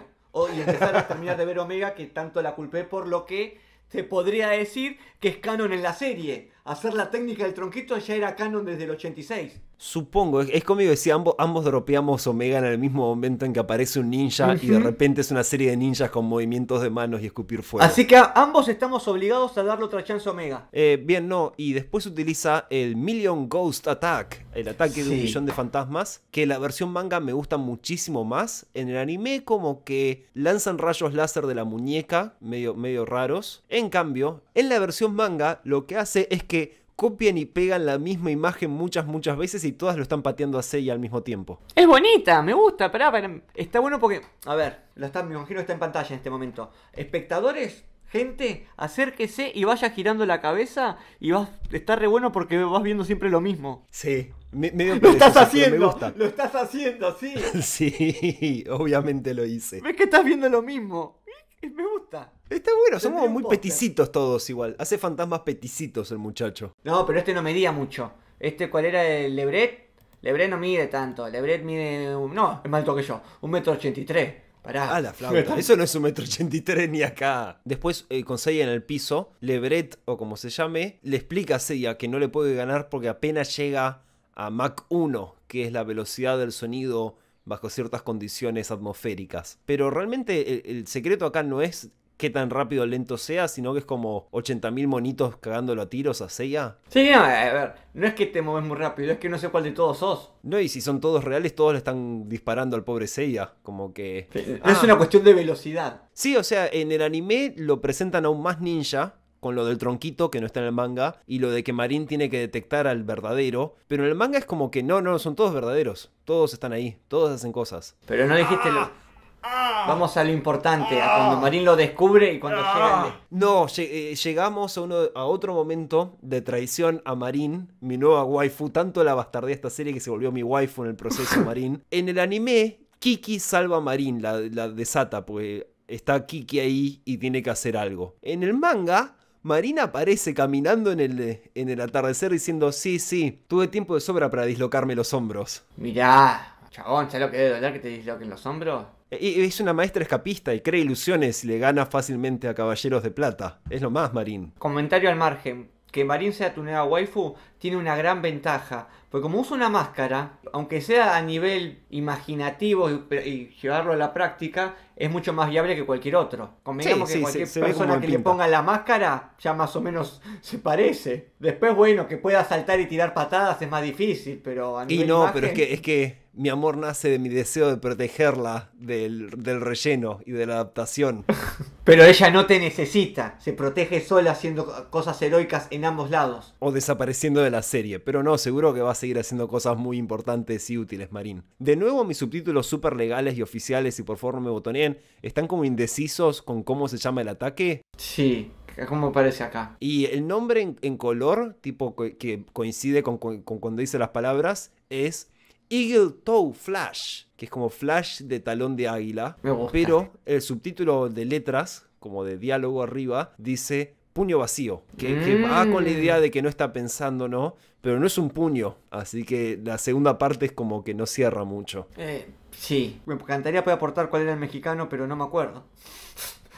y empezar a terminar de ver Omega, que tanto la culpé por lo que te podría decir que es canon en la serie. Hacer la técnica del tronquito ya era canon desde el 86. Supongo, es, como decir, ambos, ambos dropeamos Omega en el mismo momento en que aparece un ninja y de repente es una serie de ninjas con movimientos de manos y escupir fuego. Así que ambos estamos obligados a darle otra chance a Omega. Eh, bien, no, y después utiliza el Million Ghost Attack, el ataque de un millón de fantasmas, que la versión manga me gusta muchísimo más. En el anime como que lanzan rayos láser de la muñeca, medio, medio raros. En cambio, en la versión manga lo que hace es que copian y pegan la misma imagen muchas, muchas veces y todas lo están pateando a Seiya al mismo tiempo. Es bonita, me gusta, pero está bueno porque, a ver, lo está, me imagino que está en pantalla en este momento. Espectadores, gente, acérquese y vaya girando la cabeza y vas, está re bueno porque vas viendo siempre lo mismo. Sí. Me, lo estás haciendo, me gusta. lo estás haciendo, sí. sí, obviamente lo hice. Ves que estás viendo lo mismo. Eh, me gusta. Está bueno, somos muy petisitos peticitos todos igual. Hace fantasmas peticitos el muchacho. No, pero este no medía mucho. Este, ¿cuál era el Lebret? Lebret no mide tanto. Lebret mide. Un... No, es más alto que yo. Un metro ochenta y tres. Pará. Ah, la flauta. Eso no es un metro ochenta y tres ni acá. Después, eh, con Seiya en el piso, Lebret, o como se llame, le explica a Seiya que no le puede ganar porque apenas llega a Mach 1, que es la velocidad del sonido bajo ciertas condiciones atmosféricas. Pero realmente el, secreto acá no es qué tan rápido o lento sea, sino que es como 80.000 monitos cagándolo a tiros a Seiya. Sí, a ver, no es que te mueves muy rápido, es que no sé cuál de todos sos. No, y si son todos reales, todos le están disparando al pobre Seiya, como que... No es una ah. cuestión de velocidad. Sí, o sea, en el anime lo presentan aún más ninja, con lo del tronquito que no está en el manga y lo de que Marín tiene que detectar al verdadero, pero en el manga es como que no, no, son todos verdaderos, todos están ahí, todos hacen cosas. Pero no dijiste lo... Vamos a lo importante, a cuando Marín lo descubre y cuando llega No, eh, llegamos a, uno, a otro momento de traición a Marín, mi nueva waifu, tanto la bastardía esta serie que se volvió mi waifu en el proceso Marín. En el anime, Kiki salva a Marín, la, la desata, porque está Kiki ahí y tiene que hacer algo. En el manga, Marina aparece caminando en el, en el atardecer diciendo, sí, sí, tuve tiempo de sobra para dislocarme los hombros. Mirá, chabón, ¿sabes lo que debe doler que te disloquen los hombros? E, es una maestra escapista y crea ilusiones y le gana fácilmente a caballeros de plata. Es lo más, Marín. Comentario al margen que Marín sea tu waifu tiene una gran ventaja. Porque como usa una máscara, aunque sea a nivel imaginativo y, llevarlo a la práctica, es mucho más viable que cualquier otro. Convengamos que cualquier persona que le ponga la máscara ya más o menos se parece. Después, bueno, que pueda saltar y tirar patadas es más difícil, pero a nivel Y no, pero es que mi amor nace de mi deseo de protegerla del, relleno y de la adaptación. Pero ella no te necesita, se protege sola haciendo cosas heroicas en ambos lados. O desapareciendo de la serie, pero no, seguro que va a seguir haciendo cosas muy importantes y útiles, Marín. De nuevo, mis subtítulos súper legales y oficiales, y por favor no me botoneen, están como indecisos con cómo se llama el ataque. Sí, ¿Cómo parece acá? Y el nombre en, color, tipo que, coincide con, cuando dice las palabras, es Eagle Toe Flash, que es como flash de talón de águila. Pero el subtítulo de letras, como de diálogo arriba, dice puño vacío, que, mm. va con la idea de que no está pensando, ¿no? Pero no es un puño, así que la segunda parte es como que no cierra mucho. Eh, sí, me encantaría poder aportar cuál era el mexicano, pero no me acuerdo.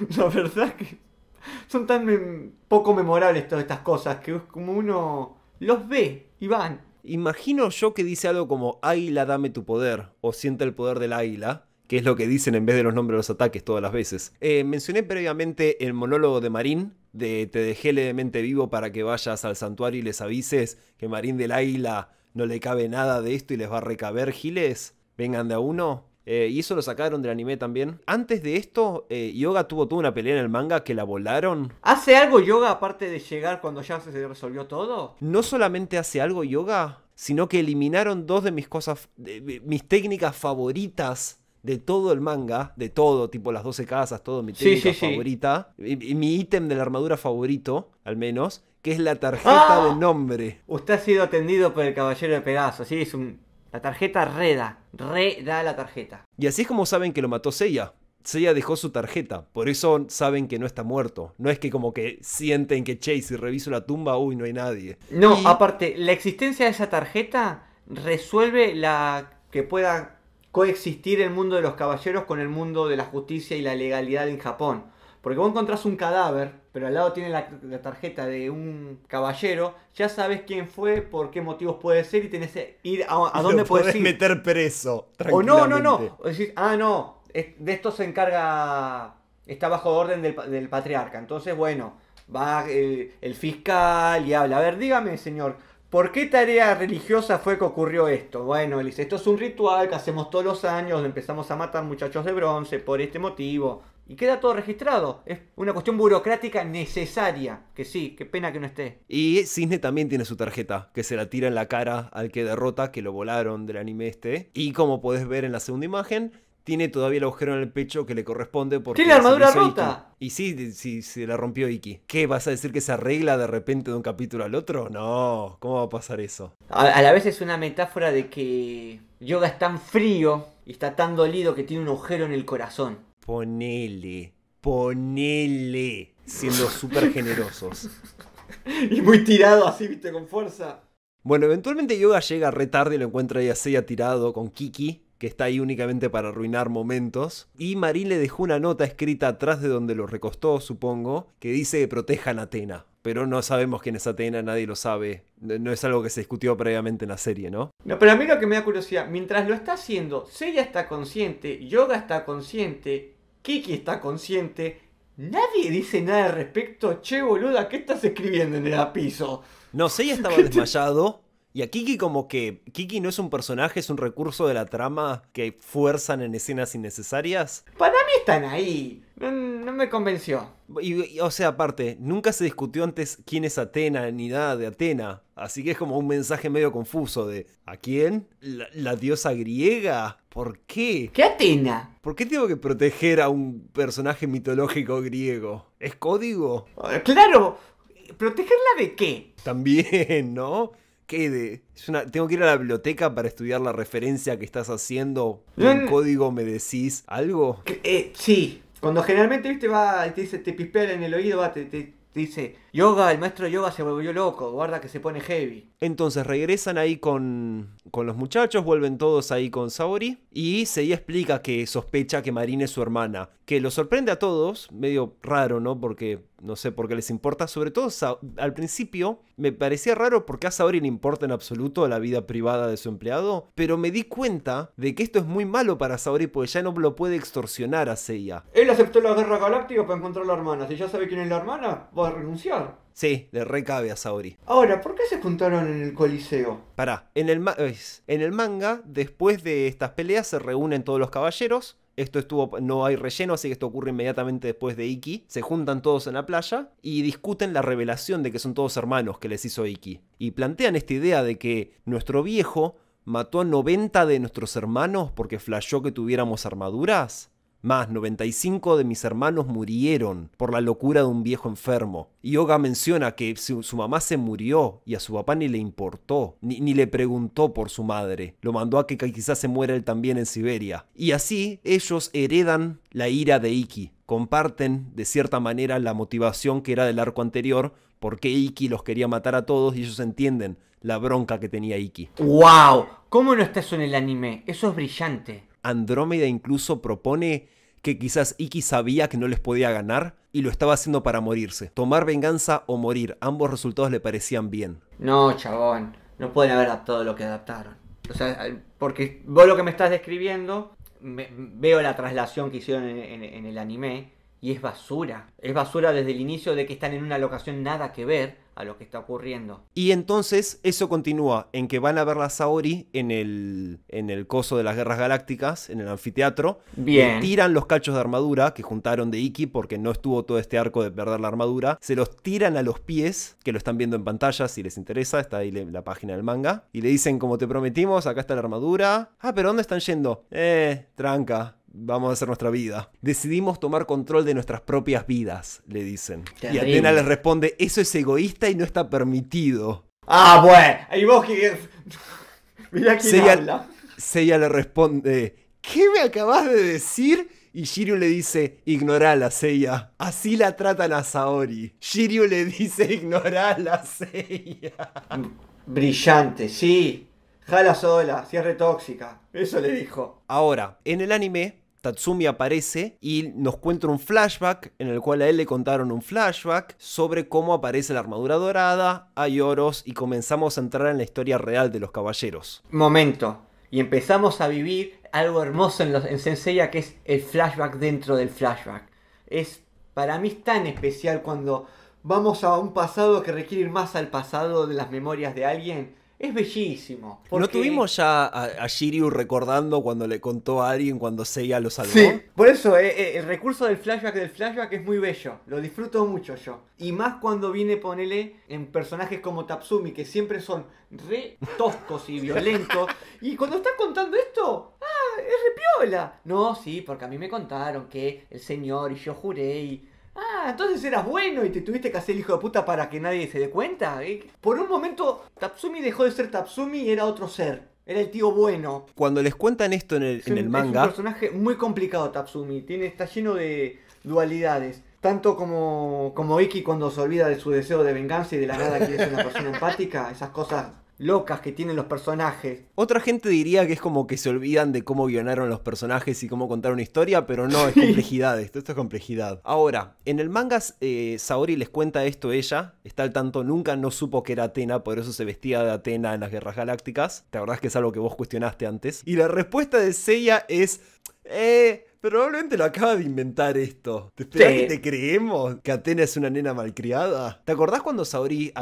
la verdad que son tan poco memorables todas estas cosas que es como uno los ve y van. Imagino yo que dice algo como Águila, dame tu poder, o sienta el poder del águila, que es lo que dicen en vez de los nombres de los ataques todas las veces. Eh, mencioné previamente el monólogo de Marín, de te dejé levemente vivo para que vayas al santuario y les avises que Marín del Águila no le cabe nada de esto y les va a recaber giles. Vengan de a uno. Eh, y eso lo sacaron del anime también. Antes de esto, eh, Yoga tuvo toda una pelea en el manga que la volaron. ¿Hace algo Yoga aparte de llegar cuando ya se resolvió todo? No solamente hace algo Yoga, sino que eliminaron dos de mis cosas, mis técnicas favoritas de todo el manga, de todo, tipo las 12 casas, todo mi técnica favorita, Y, mi ítem de la armadura favorito, al menos, que es la tarjeta ah. de nombre. Usted ha sido atendido por el caballero de Pegaso, sí, es un la tarjeta reda, reda la tarjeta. Y así es como saben que lo mató Seiya. Seiya dejó su tarjeta, por eso saben que no está muerto. No es que como que sienten que Chase si reviso la tumba, uy, no hay nadie. No, aparte, la existencia de esa tarjeta resuelve la que pueda coexistir el mundo de los caballeros con el mundo de la justicia y la legalidad en Japón. Porque vos encontrás un cadáver, pero al lado tiene la, tarjeta de un caballero, ya sabes quién fue, por qué motivos puede ser y tenés que ir a, a dónde puedes ir. meter preso, O no, no, no. decís, ah, no, de esto se encarga, está bajo orden del, patriarca. Entonces, bueno, va eh, el, fiscal y habla. A ver, dígame, señor, ¿Por qué tarea religiosa fue que ocurrió esto? Bueno, él dice, esto es un ritual que hacemos todos los años, empezamos a matar muchachos de bronce por este motivo y queda todo registrado. Es una cuestión burocrática necesaria, que sí, qué pena que no esté. Y Cisne también tiene su tarjeta, que se la tira en la cara al que derrota, que lo volaron del anime este. Y como podés ver en la segunda imagen, tiene todavía el agujero en el pecho que le corresponde porque... ¡Tiene la armadura rota! Y sí, se la rompió Iki. ¿Qué? ¿Vas a decir que se arregla de repente de un capítulo al otro? No, ¿cómo va a pasar eso? A, a la vez es una metáfora de que Yoga es tan frío y está tan dolido que tiene un agujero en el corazón. Ponele, ponele, siendo súper generosos. Y muy tirado así, viste, con fuerza. Bueno, eventualmente Yoga llega re tarde y lo encuentra Seya tirado con Kiki, que está ahí únicamente para arruinar momentos. Y Marín le dejó una nota escrita atrás de donde lo recostó, supongo, que dice que protejan a Atena. Pero no sabemos quién es Atena, nadie lo sabe. No es algo que se discutió previamente en la serie, ¿no? No, pero a mí lo que me da curiosidad, mientras lo está haciendo, Seiya está consciente, Yoga está consciente, Kiki está consciente. Nadie dice nada al respecto. Che, boluda, ¿qué estás escribiendo en el apiso? No sé, estaba desmayado. Y a Kiki como que Kiki no es un personaje, es un recurso de la trama que fuerzan en escenas innecesarias. Para mí están ahí. No, me convenció. Y, o sea, aparte, nunca se discutió antes quién es Atena ni nada de Atena. Así que es como un mensaje medio confuso de ¿a quién? la diosa griega? ¿Por qué? ¿Qué Atena? ¿Por qué tengo que proteger a un personaje mitológico griego? ¿Es código? Ah, claro, ¿Protegerla de qué? También, ¿no? tengo que ir a la biblioteca para estudiar la referencia que estás haciendo. ¿En código me decís algo? Eh, sí. Cuando generalmente, viste, va, te dice, te en el oído, te dice, Yoga, el maestro de yoga se volvió loco, guarda que se pone heavy. Entonces regresan ahí con, con los muchachos, vuelven todos ahí con Saori y Seiya explica que sospecha que Marine es su hermana, que lo sorprende a todos, medio raro, ¿no? Porque no sé por qué les importa, sobre todo al principio me parecía raro porque a Saori le importa en absoluto la vida privada de su empleado, pero me di cuenta de que esto es muy malo para Saori porque ya no lo puede extorsionar a Seiya. Él aceptó la guerra galáctica para encontrar a la hermana, si ya sabe quién es la hermana, va a renunciar. Sí, le recabe a Saori. Ahora, ¿por qué se juntaron en el Coliseo? Pará, en el, manga, después de estas peleas, se reúnen todos los caballeros. Esto estuvo, no hay relleno, así que esto ocurre inmediatamente después de Iki. Se juntan todos en la playa y discuten la revelación de que son todos hermanos que les hizo Iki. Y plantean esta idea de que nuestro viejo mató a 90 de nuestros hermanos porque flashó que tuviéramos armaduras. Más 95 de mis hermanos murieron por la locura de un viejo enfermo. Y Yoga menciona que su, mamá se murió y a su papá ni le importó, ni, ni le preguntó por su madre. Lo mandó a que quizás se muera él también en Siberia. Y así ellos heredan la ira de Iki. Comparten de cierta manera la motivación que era del arco anterior, porque Iki los quería matar a todos y ellos entienden la bronca que tenía Iki. ¡Wow! ¿Cómo no está eso en el anime? Eso es brillante. Andrómeda incluso propone que quizás Iki sabía que no les podía ganar y lo estaba haciendo para morirse. Tomar venganza o morir, ambos resultados le parecían bien. No, chabón, no pueden haber adaptado lo que adaptaron. O sea, porque vos lo que me estás describiendo, veo la traslación que hicieron en el anime y es basura. Es basura desde el inicio de que están en una locación nada que ver a lo que está ocurriendo. Y entonces eso continúa en que van a ver la Saori en el, en el coso de las guerras galácticas, en el anfiteatro. Bien. tiran los cachos de armadura que juntaron de Iki porque no estuvo todo este arco de perder la armadura. Se los tiran a los pies, que lo están viendo en pantalla si les interesa, está ahí la página del manga. Y le dicen, como te prometimos, acá está la armadura. Ah, pero ¿dónde están yendo? Eh, tranca vamos a hacer nuestra vida. Decidimos tomar control de nuestras propias vidas, le dicen. Y Atena le responde, eso es egoísta y no está permitido. Ah, bueno, y vos que... Mirá quién le responde, ¿qué me acabas de decir? Y Shiryu le dice, la Seiya. Así la tratan a Saori. Shiryu le dice, la Seiya. Brillante, sí. Jala sola, cierre tóxica. Eso le dijo. Ahora, en el anime, Tatsumi aparece y nos cuenta un flashback en el cual a él le contaron un flashback sobre cómo aparece la armadura dorada, hay oros y comenzamos a entrar en la historia real de los caballeros. Momento. Y empezamos a vivir algo hermoso en, en Senseiya que es el flashback dentro del flashback. Es para mí tan especial cuando vamos a un pasado que requiere ir más al pasado de las memorias de alguien es bellísimo. ¿No tuvimos ya a, Shiryu recordando cuando le contó a alguien cuando Seiya lo salvó? Sí, por eso eh, eh, el recurso del flashback del flashback es muy bello. Lo disfruto mucho yo. Y más cuando viene, ponele, en personajes como Tatsumi, que siempre son re toscos y violentos. y cuando está contando esto, ¡ah! ¡Es repiola! No, sí, porque a mí me contaron que el señor y yo juré y Ah, entonces eras bueno y te tuviste que hacer el hijo de puta para que nadie se dé cuenta. Eh, por un momento, Tatsumi dejó de ser Tatsumi y era otro ser. Era el tío bueno. Cuando les cuentan esto en el, manga. Es un personaje muy complicado, Tatsumi. Tiene, está lleno de dualidades. Tanto como, como Iki cuando se olvida de su deseo de venganza y de la nada quiere ser una persona empática, esas cosas locas que tienen los personajes. Otra gente diría que es como que se olvidan de cómo guionaron los personajes y cómo contar una historia, pero no, es complejidad esto, es complejidad. Ahora, en el manga eh, Saori les cuenta esto ella, está al tanto, nunca no supo que era Atena, por eso se vestía de Atena en las Guerras Galácticas. La verdad es que es algo que vos cuestionaste antes. Y la respuesta de Seiya es... Eh, probablemente lo acaba de inventar esto. ¿Te te creemos que Atena es una nena malcriada? ¿Te acordás cuando Saori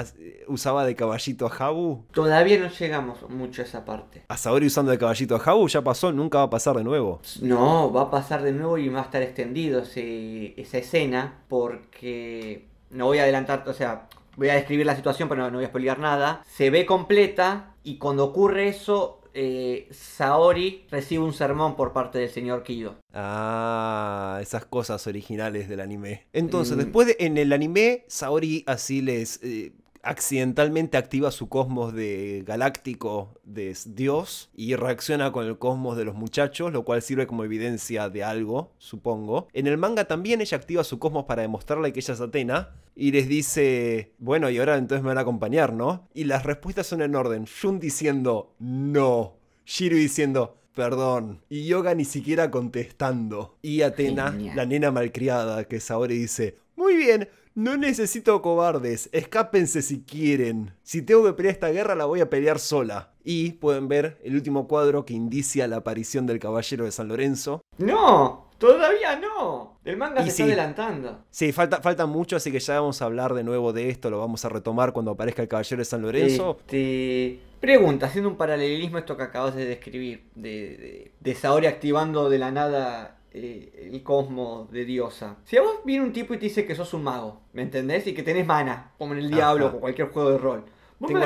usaba de caballito a Jabu? Todavía no llegamos mucho a esa parte. A Saori usando de caballito a Jabu ya pasó, nunca va a pasar de nuevo. No, va a pasar de nuevo y va a estar extendido esa escena porque... No voy a adelantar, o sea, voy a describir la situación, pero no, voy a explicar nada. Se ve completa y cuando ocurre eso, eh, Saori recibe un sermón por parte del señor Kido. Ah, esas cosas originales del anime. Entonces, mm. después en el anime, Saori así les eh, accidentalmente activa su cosmos de galáctico de Dios y reacciona con el cosmos de los muchachos, lo cual sirve como evidencia de algo, supongo. En el manga también ella activa su cosmos para demostrarle que ella es Atena y les dice, bueno, y ahora entonces me van a acompañar, ¿no? Y las respuestas son en orden, Shun diciendo, no, Shiru diciendo, perdón. Y Yoga ni siquiera contestando. Y Atena, la nena malcriada, que es ahora y dice, muy bien, no necesito cobardes, escápense si quieren. Si tengo que pelear esta guerra, la voy a pelear sola. Y pueden ver el último cuadro que indicia la aparición del caballero de San Lorenzo. ¡No! Todavía no. El manga se está adelantando. Sí, falta, falta mucho, así que ya vamos a hablar de nuevo de esto. Lo vamos a retomar cuando aparezca el Caballero de San Lorenzo. Te este, Pregunta, haciendo un paralelismo esto que acabas de describir, de, de, de Saori activando de la nada eh, el cosmo de diosa. Si a vos viene un tipo y te dice que sos un mago, ¿me entendés? Y que tenés mana, como en el Diablo o cualquier juego de rol. ¿Vos me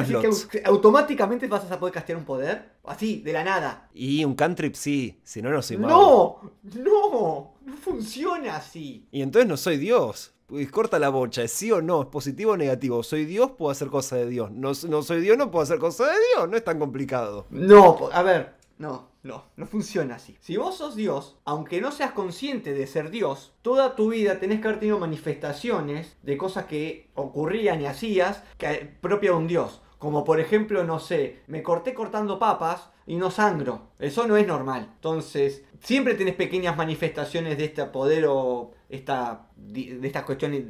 que automáticamente vas a poder castear un poder? Así, de la nada. Y un cantrip sí, si no, no soy mago. ¡No! ¡No! No funciona así. Y entonces no soy Dios. Pues corta la bocha, es sí o no, es positivo o negativo. Soy Dios, puedo hacer cosas de Dios. No, no soy Dios, no puedo hacer cosas de Dios. No es tan complicado. No, a ver, no. No, no funciona así. Si vos sos Dios, aunque no seas consciente de ser Dios, toda tu vida tenés que haber tenido manifestaciones de cosas que ocurrían y hacías que propia de un Dios. Como por ejemplo, no sé, me corté cortando papas y no sangro. Eso no es normal. Entonces, siempre tenés pequeñas manifestaciones de este poder o esta, de estas cuestiones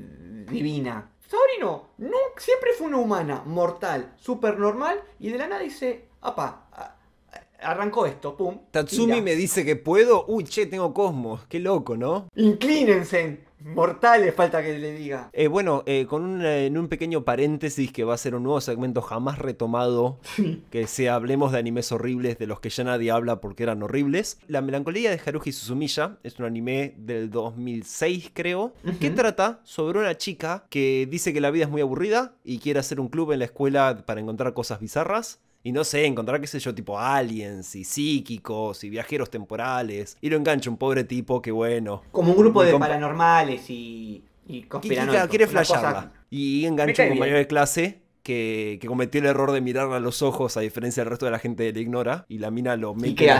divina. Sobrino, no, siempre fue una humana, mortal, súper normal y de la nada dice, apá, arrancó esto, pum. Tatsumi me dice que puedo. Uy, che, tengo Cosmos. Qué loco, ¿no? Inclínense. Mortales, falta que le diga. Eh, bueno, eh, con un, eh, en un pequeño paréntesis que va a ser un nuevo segmento jamás retomado, que sea hablemos de animes horribles de los que ya nadie habla porque eran horribles. La melancolía de Haruji Suzumiya es un anime del 2006 creo, que trata sobre una chica que dice que la vida es muy aburrida y quiere hacer un club en la escuela para encontrar cosas bizarras. Y no sé, encontrar, qué sé yo, tipo aliens y psíquicos y viajeros temporales. Y lo engancha un pobre tipo que bueno. Como un grupo de paranormales y, y Quiere flasharla. Y engancha un compañero de clase que, cometió el error de mirarla a los ojos, a diferencia del resto de la gente que le ignora, y la mina lo mete. ¿Y qué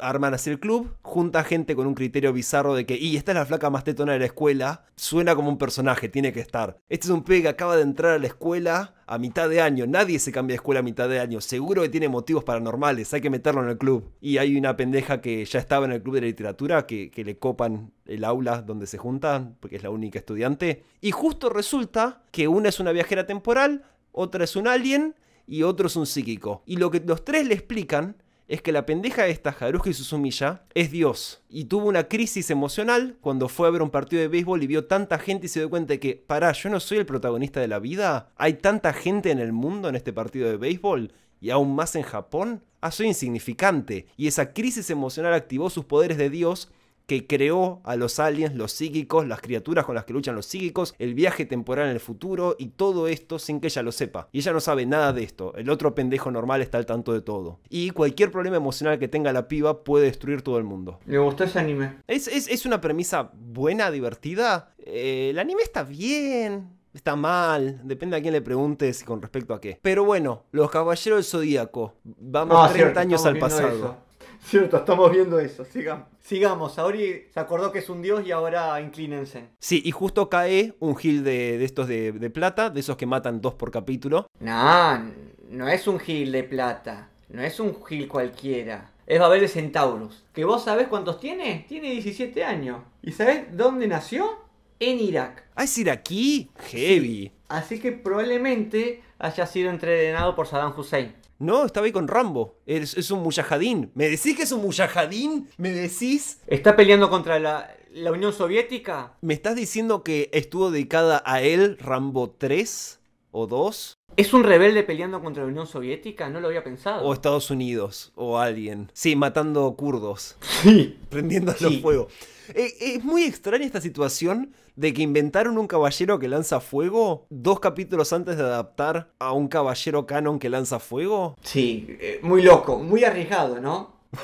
Arman así el club, junta gente con un criterio bizarro de que, y esta es la flaca más tetona de la escuela, suena como un personaje, tiene que estar. Este es un pibe que acaba de entrar a la escuela a mitad de año, nadie se cambia de escuela a mitad de año, seguro que tiene motivos paranormales, hay que meterlo en el club. Y hay una pendeja que ya estaba en el club de literatura, que le copan el aula donde se juntan, porque es la única estudiante, y justo resulta que una es una viajera temporal, otra es un alien y otro es un psíquico. Y lo que los tres le explican es que la pendeja esta, y Suzumiya, es Dios. Y tuvo una crisis emocional cuando fue a ver un partido de béisbol y vio tanta gente y se dio cuenta de que, pará, yo no soy el protagonista de la vida. Hay tanta gente en el mundo en este partido de béisbol y aún más en Japón. Ah, soy insignificante. Y esa crisis emocional activó sus poderes de Dios que creó a los aliens, los psíquicos, las criaturas con las que luchan los psíquicos, el viaje temporal en el futuro y todo esto sin que ella lo sepa. Y ella no sabe nada de esto. El otro pendejo normal está al tanto de todo. Y cualquier problema emocional que tenga la piba puede destruir todo el mundo. Le gustó ese anime. Es, una premisa buena, divertida. Eh, el anime está bien. Está mal, depende a quién le preguntes con respecto a qué. Pero bueno, los Caballeros del Zodíaco, vamos 30 ah, años al pasado. Cierto, estamos viendo eso. Sigamos. Sigamos. Saori se acordó que es un dios y ahora inclínense. Sí, y justo cae un gil de, estos de, plata, de esos que matan dos por capítulo. No, no es un gil de plata. No es un gil cualquiera. Es Babel de Centaurus. ¿Que vos sabés cuántos tiene? Tiene 17 años. ¿Y sabés dónde nació? en Irak. Ah, es iraquí. Heavy. Así que probablemente haya sido entrenado por Saddam Hussein. No, estaba ahí con Rambo. Es, un mujahadín. ¿Me decís que es un mujahadín? ¿Me decís? Está peleando contra la, Unión Soviética. ¿Me estás diciendo que estuvo dedicada a él Rambo 3 o 2? ¿Es un rebelde peleando contra la Unión Soviética? No lo había pensado. O Estados Unidos, o alguien. Sí, matando kurdos. Sí. Prendiendo fuego. Eh, es muy extraña esta situación de que inventaron un caballero que lanza fuego dos capítulos antes de adaptar a un caballero canon que lanza fuego. Sí, eh, muy loco, muy arriesgado, ¿no?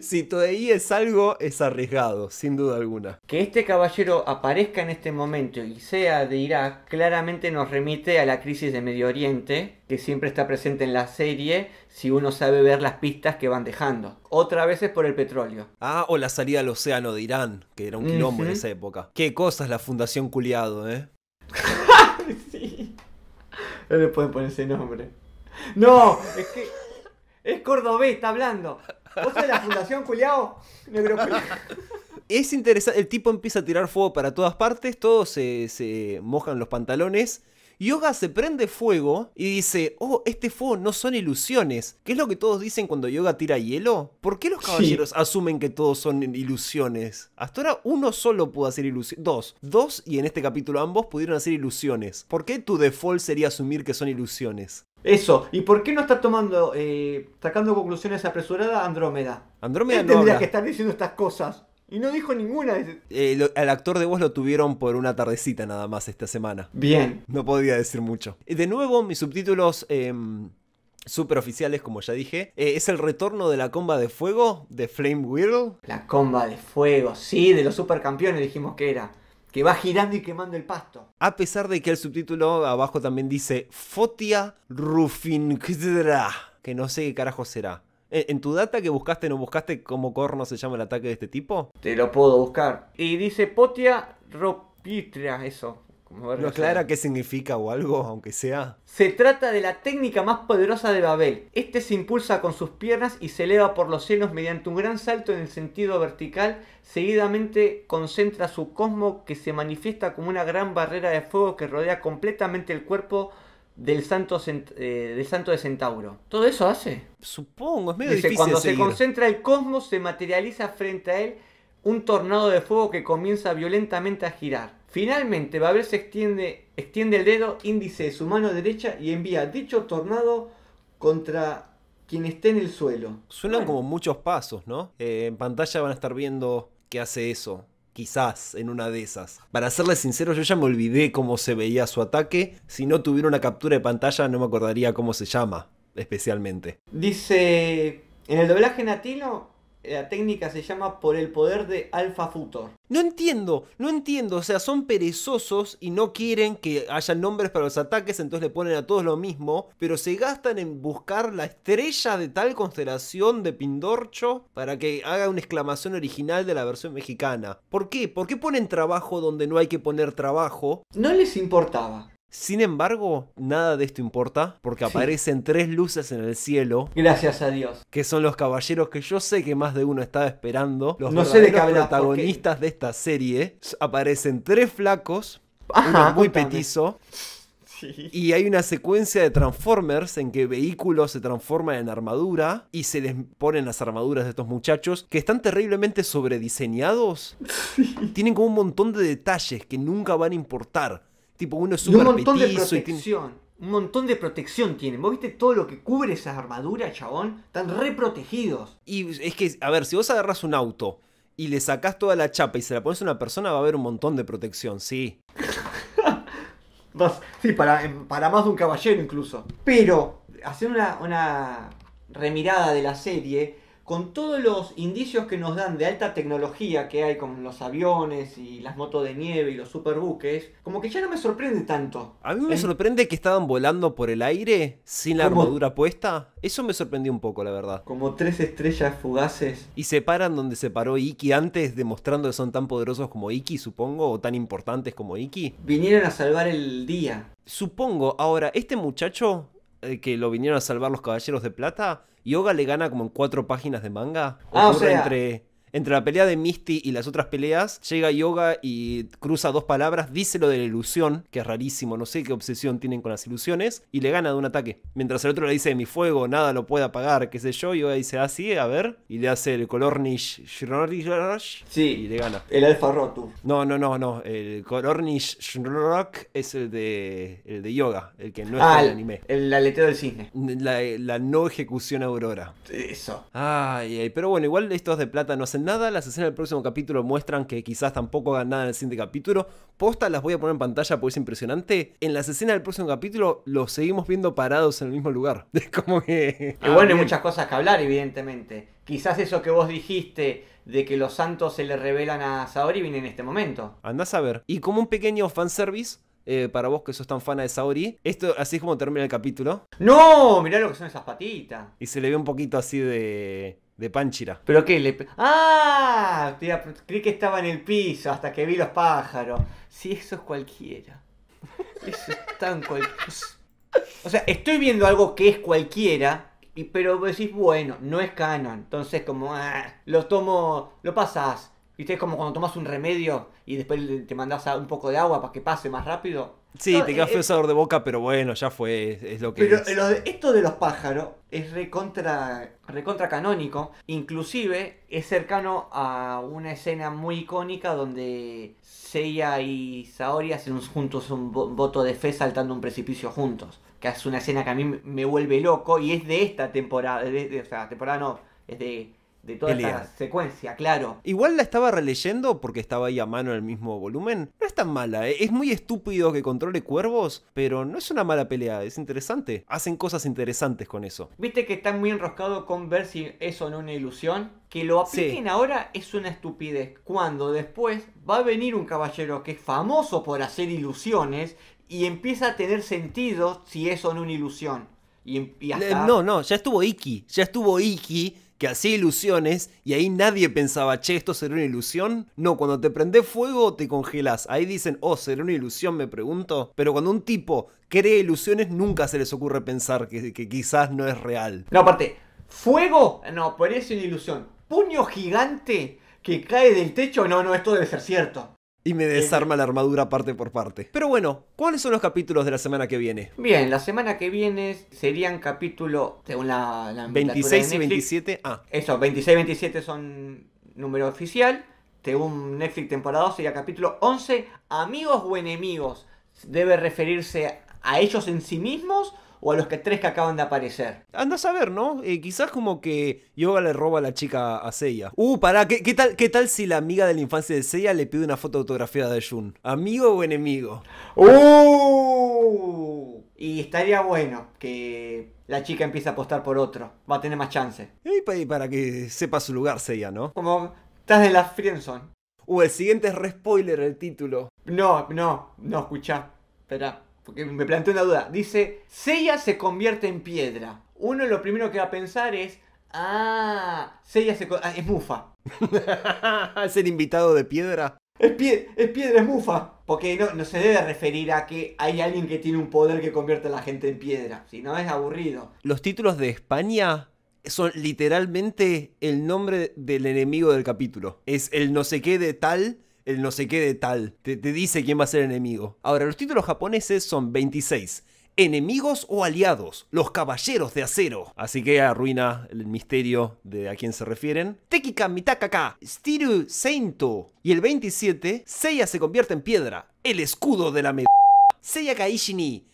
si ahí es algo, es arriesgado, sin duda alguna. Que este caballero aparezca en este momento y sea de Irak, claramente nos remite a la crisis de Medio Oriente, que siempre está presente en la serie, si uno sabe ver las pistas que van dejando. Otra vez es por el petróleo. Ah, o la salida al océano de Irán, que era un quilombo en esa época. Qué cosas la Fundación Culiado, ¿eh? sí. No le pueden poner ese nombre. No, es que... Es cordobés, está hablando. ¿Vos la fundación, culiao? Es interesante, el tipo empieza a tirar fuego para todas partes, todos se, se mojan los pantalones Yoga se prende fuego y dice, oh, este fuego no son ilusiones. ¿Qué es lo que todos dicen cuando Yoga tira hielo? ¿Por qué los caballeros asumen que todos son ilusiones? Hasta ahora uno solo pudo hacer ilusiones. Dos. Dos, y en este capítulo ambos pudieron hacer ilusiones. ¿Por qué tu default sería asumir que son ilusiones? Eso, ¿y por qué no está tomando, eh, sacando conclusiones apresuradas Andrómeda? Andrómeda no tendría que estar diciendo estas cosas. Y no dijo ninguna. Eh, al actor de voz lo tuvieron por una tardecita nada más esta semana. Bien. No podía decir mucho. Eh, de nuevo, mis subtítulos... Em, superoficiales, como ya dije. Eh, es el retorno de la comba de fuego de Flame Whirl. La comba de fuego, sí, de los supercampeones dijimos que era. Que va girando y quemando el pasto. A pesar de que el subtítulo abajo también dice Fotia Rufinkdra. Que no sé qué carajo será. Eh, ¿En tu data que buscaste no buscaste cómo corno se llama el ataque de este tipo? Te lo puedo buscar. Y dice Potia Ropitria, eso. ¿No aclara qué significa o algo, aunque sea? Se trata de la técnica más poderosa de Babel. Este se impulsa con sus piernas y se eleva por los cielos mediante un gran salto en el sentido vertical. Seguidamente concentra su cosmo que se manifiesta como una gran barrera de fuego que rodea completamente el cuerpo del santo, eh, del santo de Centauro. ¿Todo eso hace? Supongo, es medio Dice, difícil Cuando se concentra el cosmos, se materializa frente a él un tornado de fuego que comienza violentamente a girar. Finalmente, Babel se extiende, extiende el dedo índice de su mano derecha y envía dicho tornado contra quien esté en el suelo. Suenan como muchos pasos, ¿no? Eh, en pantalla van a estar viendo que hace eso. Quizás en una de esas. Para serles sincero, yo ya me olvidé cómo se veía su ataque. Si no tuviera una captura de pantalla, no me acordaría cómo se llama, especialmente. Dice. En el doblaje natino, eh, la técnica se llama por el poder de Alfa Futor. No entiendo, no entiendo. O sea, son perezosos y no quieren que haya nombres para los ataques, entonces le ponen a todos lo mismo. Pero se gastan en buscar la estrella de tal constelación de Pindorcho para que haga una exclamación original de la versión mexicana. ¿Por qué? ¿Por qué ponen trabajo donde no hay que poner trabajo? No les importaba. Sin embargo, nada de esto importa porque aparecen tres luces en el cielo. Gracias a Dios. Que son los caballeros que yo sé que más de uno estaba esperando. Los no sé de protagonistas de esta serie. Aparecen tres flacos, muy petizo. Y hay una secuencia de Transformers en que vehículos se transforman en armadura y se les ponen las armaduras de estos muchachos que están terriblemente sobrediseñados. Tienen como un montón de detalles que nunca van a importar uno es Un montón de protección. Un montón de protección tienen. ¿Vos viste todo lo que cubre esa armadura, chabón? Están reprotegidos. Y es que, a ver, si vos agarras un auto y le sacás toda la chapa y se la pones a una persona, va a haber un montón de protección, sí. sí, para, para más de un caballero incluso. Pero, hacer una, una remirada de la serie, con todos los indicios que nos dan de alta tecnología que hay con los aviones y las motos de nieve y los superbuques, como que ya no me sorprende tanto. A mí me sorprende que estaban volando por el aire sin la armadura puesta. Eso me sorprendió un poco, la verdad. Como tres estrellas fugaces. Y se paran donde se paró Iki antes, demostrando que son tan poderosos como Iki, supongo, o tan importantes como Iki. Vinieron a salvar el día. Supongo, ahora, este muchacho eh, que lo vinieron a salvar los Caballeros de Plata y le gana como en cuatro páginas de manga. Ah, o sea, entre entre la pelea de Misty y las otras peleas, llega Yoga y cruza dos palabras, dice lo de la ilusión, que es rarísimo, no sé qué obsesión tienen con las ilusiones, y le gana de un ataque. Mientras el otro le dice, mi fuego, nada lo puede apagar, qué sé yo, Yoga dice, ah, sí, a ver, y le hace el color Nish, sí, y le gana. El Alfa Rotu. No, no, no, no, el color Nish es el de, Yoga, el que no es ah, el anime. El aleteo del cine. La, la no ejecución Aurora. Eso. Ay, ay, pero bueno, igual estos de plata no hacen nada. Las escenas del próximo capítulo muestran que quizás tampoco hagan nada en el siguiente capítulo. Posta las voy a poner en pantalla porque es impresionante. En las escenas del próximo capítulo los seguimos viendo parados en el mismo lugar. Es como que. igual bueno, hay ah, muchas cosas que hablar, evidentemente. Quizás eso que vos dijiste de que los santos se le revelan a Saori viene en este momento. Andás a ver. Y como un pequeño fanservice eh, para vos que sos tan fan de Saori. Esto así es como termina el capítulo. ¡No! Mirá lo que son esas patitas. Y se le ve un poquito así de. de panchira. ¿Pero qué? ¡Ah! creí que estaba en el piso hasta que vi los pájaros. Si sí, eso es cualquiera. Eso es tan cualquiera. O sea, estoy viendo algo que es cualquiera. Y, pero decís, bueno, no es canon. Entonces, como, ah, lo tomo, lo pasas. ¿Viste? Es como cuando tomas un remedio y después te mandas un poco de agua para que pase más rápido. Sí, te queda eh, eh, sabor de boca, pero bueno, ya fue, es, lo que pero esto de los pájaros es recontra, recontra canónico, inclusive es cercano a una escena muy icónica donde Seiya y Saori hacen juntos un voto de fe saltando un precipicio juntos, que es una escena que a mí me vuelve loco y es de esta temporada, o sea, temporada no, es de de toda la secuencia, claro. Igual la estaba releyendo porque estaba ahí a mano en el mismo volumen. No es tan mala, ¿eh? es muy estúpido que controle cuervos, pero no es una mala pelea, es interesante. Hacen cosas interesantes con eso. Viste que están muy enroscados con ver si es o no una ilusión. Que lo apliquen ahora es una estupidez. Cuando después va a venir un caballero que es famoso por hacer ilusiones y empieza a tener sentido si es o no una ilusión. Y, em, No, no, ya estuvo Iki. Ya estuvo Iki que hacía ilusiones y ahí nadie pensaba, che, esto será una ilusión. No, cuando te prende fuego te congelas. Ahí dicen, oh, será una ilusión, me pregunto. Pero cuando un tipo cree ilusiones, nunca se les ocurre pensar que, quizás no es real. No, aparte, fuego, no, ser una ilusión. Puño gigante que cae del techo, no, no, esto debe ser cierto. Y me eh, desarma la armadura parte por parte. Pero bueno, ¿cuáles son los capítulos de la semana que viene? Bien, la semana que viene serían capítulo, según la... 26 y 27, ah. Eso, 26 y 27 son número oficial. Según Netflix temporada 2 sería capítulo 11, amigos o enemigos. ¿Debe referirse a ellos en sí mismos o a los que tres que acaban de aparecer. Andas a ver, ¿no? Eh, quizás como que Yoga le roba a la chica a Seiya. Uh, pará, ¿qué, ¿qué, tal, ¿qué tal si la amiga de la infancia de Seiya le pide una foto autografiada de Jun? ¿Amigo o enemigo? ¡Uh! Y estaría bueno que la chica empiece a apostar por otro. Va a tener más chance. Eh, y para que sepa su lugar Seiya, ¿no? Como estás de la Friendzone. Uh, el siguiente es re spoiler el título. No, no, no, escucha. Espera me planteé una duda. Dice, Seiya se convierte en piedra. Uno lo primero que va a pensar es, ah, Seiya se ah, es Mufa. es el invitado de piedra. Es, es piedra, es Mufa. Porque no, no se debe referir a que hay alguien que tiene un poder que convierte a la gente en piedra. Si no, es aburrido. Los títulos de España son literalmente el nombre del enemigo del capítulo. Es el no sé qué de tal el no sé qué de tal. Te, dice quién va a ser el enemigo. Ahora, los títulos japoneses son 26 enemigos o aliados, los caballeros de acero. Así que arruina el misterio de a quién se refieren. Tekika Mitakaka, Stiru Seinto. Y el 27, Seiya se convierte en piedra, el escudo de la medida. Seiya Kaishini,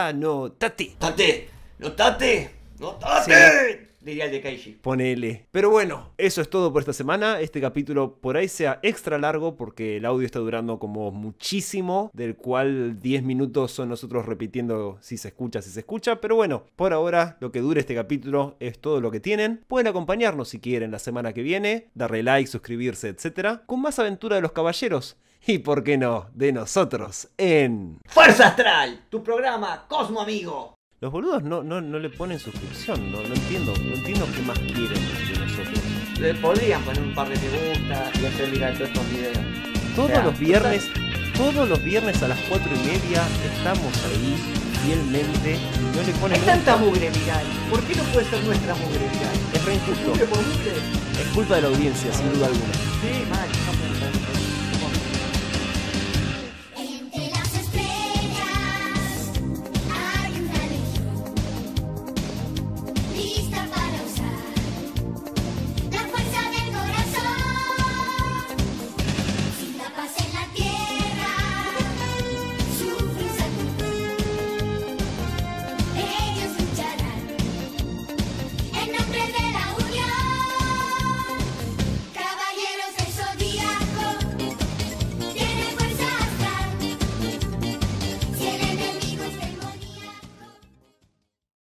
ah, no tate. Tate, no tate, no tate diría el de Keiji. Ponele. Pero bueno, eso es todo por esta semana. Este capítulo por ahí sea extra largo porque el audio está durando como muchísimo, del cual 10 minutos son nosotros repitiendo si se escucha, si se escucha. Pero bueno, por ahora lo que dure este capítulo es todo lo que tienen. Pueden acompañarnos si quieren la semana que viene, darle like, suscribirse, etc. Con más aventura de los caballeros y por qué no, de nosotros en Fuerza Astral, tu programa Cosmo Amigo. Los boludos no, no, no le ponen suscripción, no, no entiendo, no entiendo qué más quieren que nosotros. Le podrían poner un par de me gusta y hacer mirar todos estos videos. Todos los viernes, todos los viernes a las 4 y media estamos ahí fielmente no le ponen. Es tanta mugre viral, ¿por qué no puede ser nuestra mugre viral? Es re injusto. Es culpa de la audiencia, sin duda alguna. Sí, mal.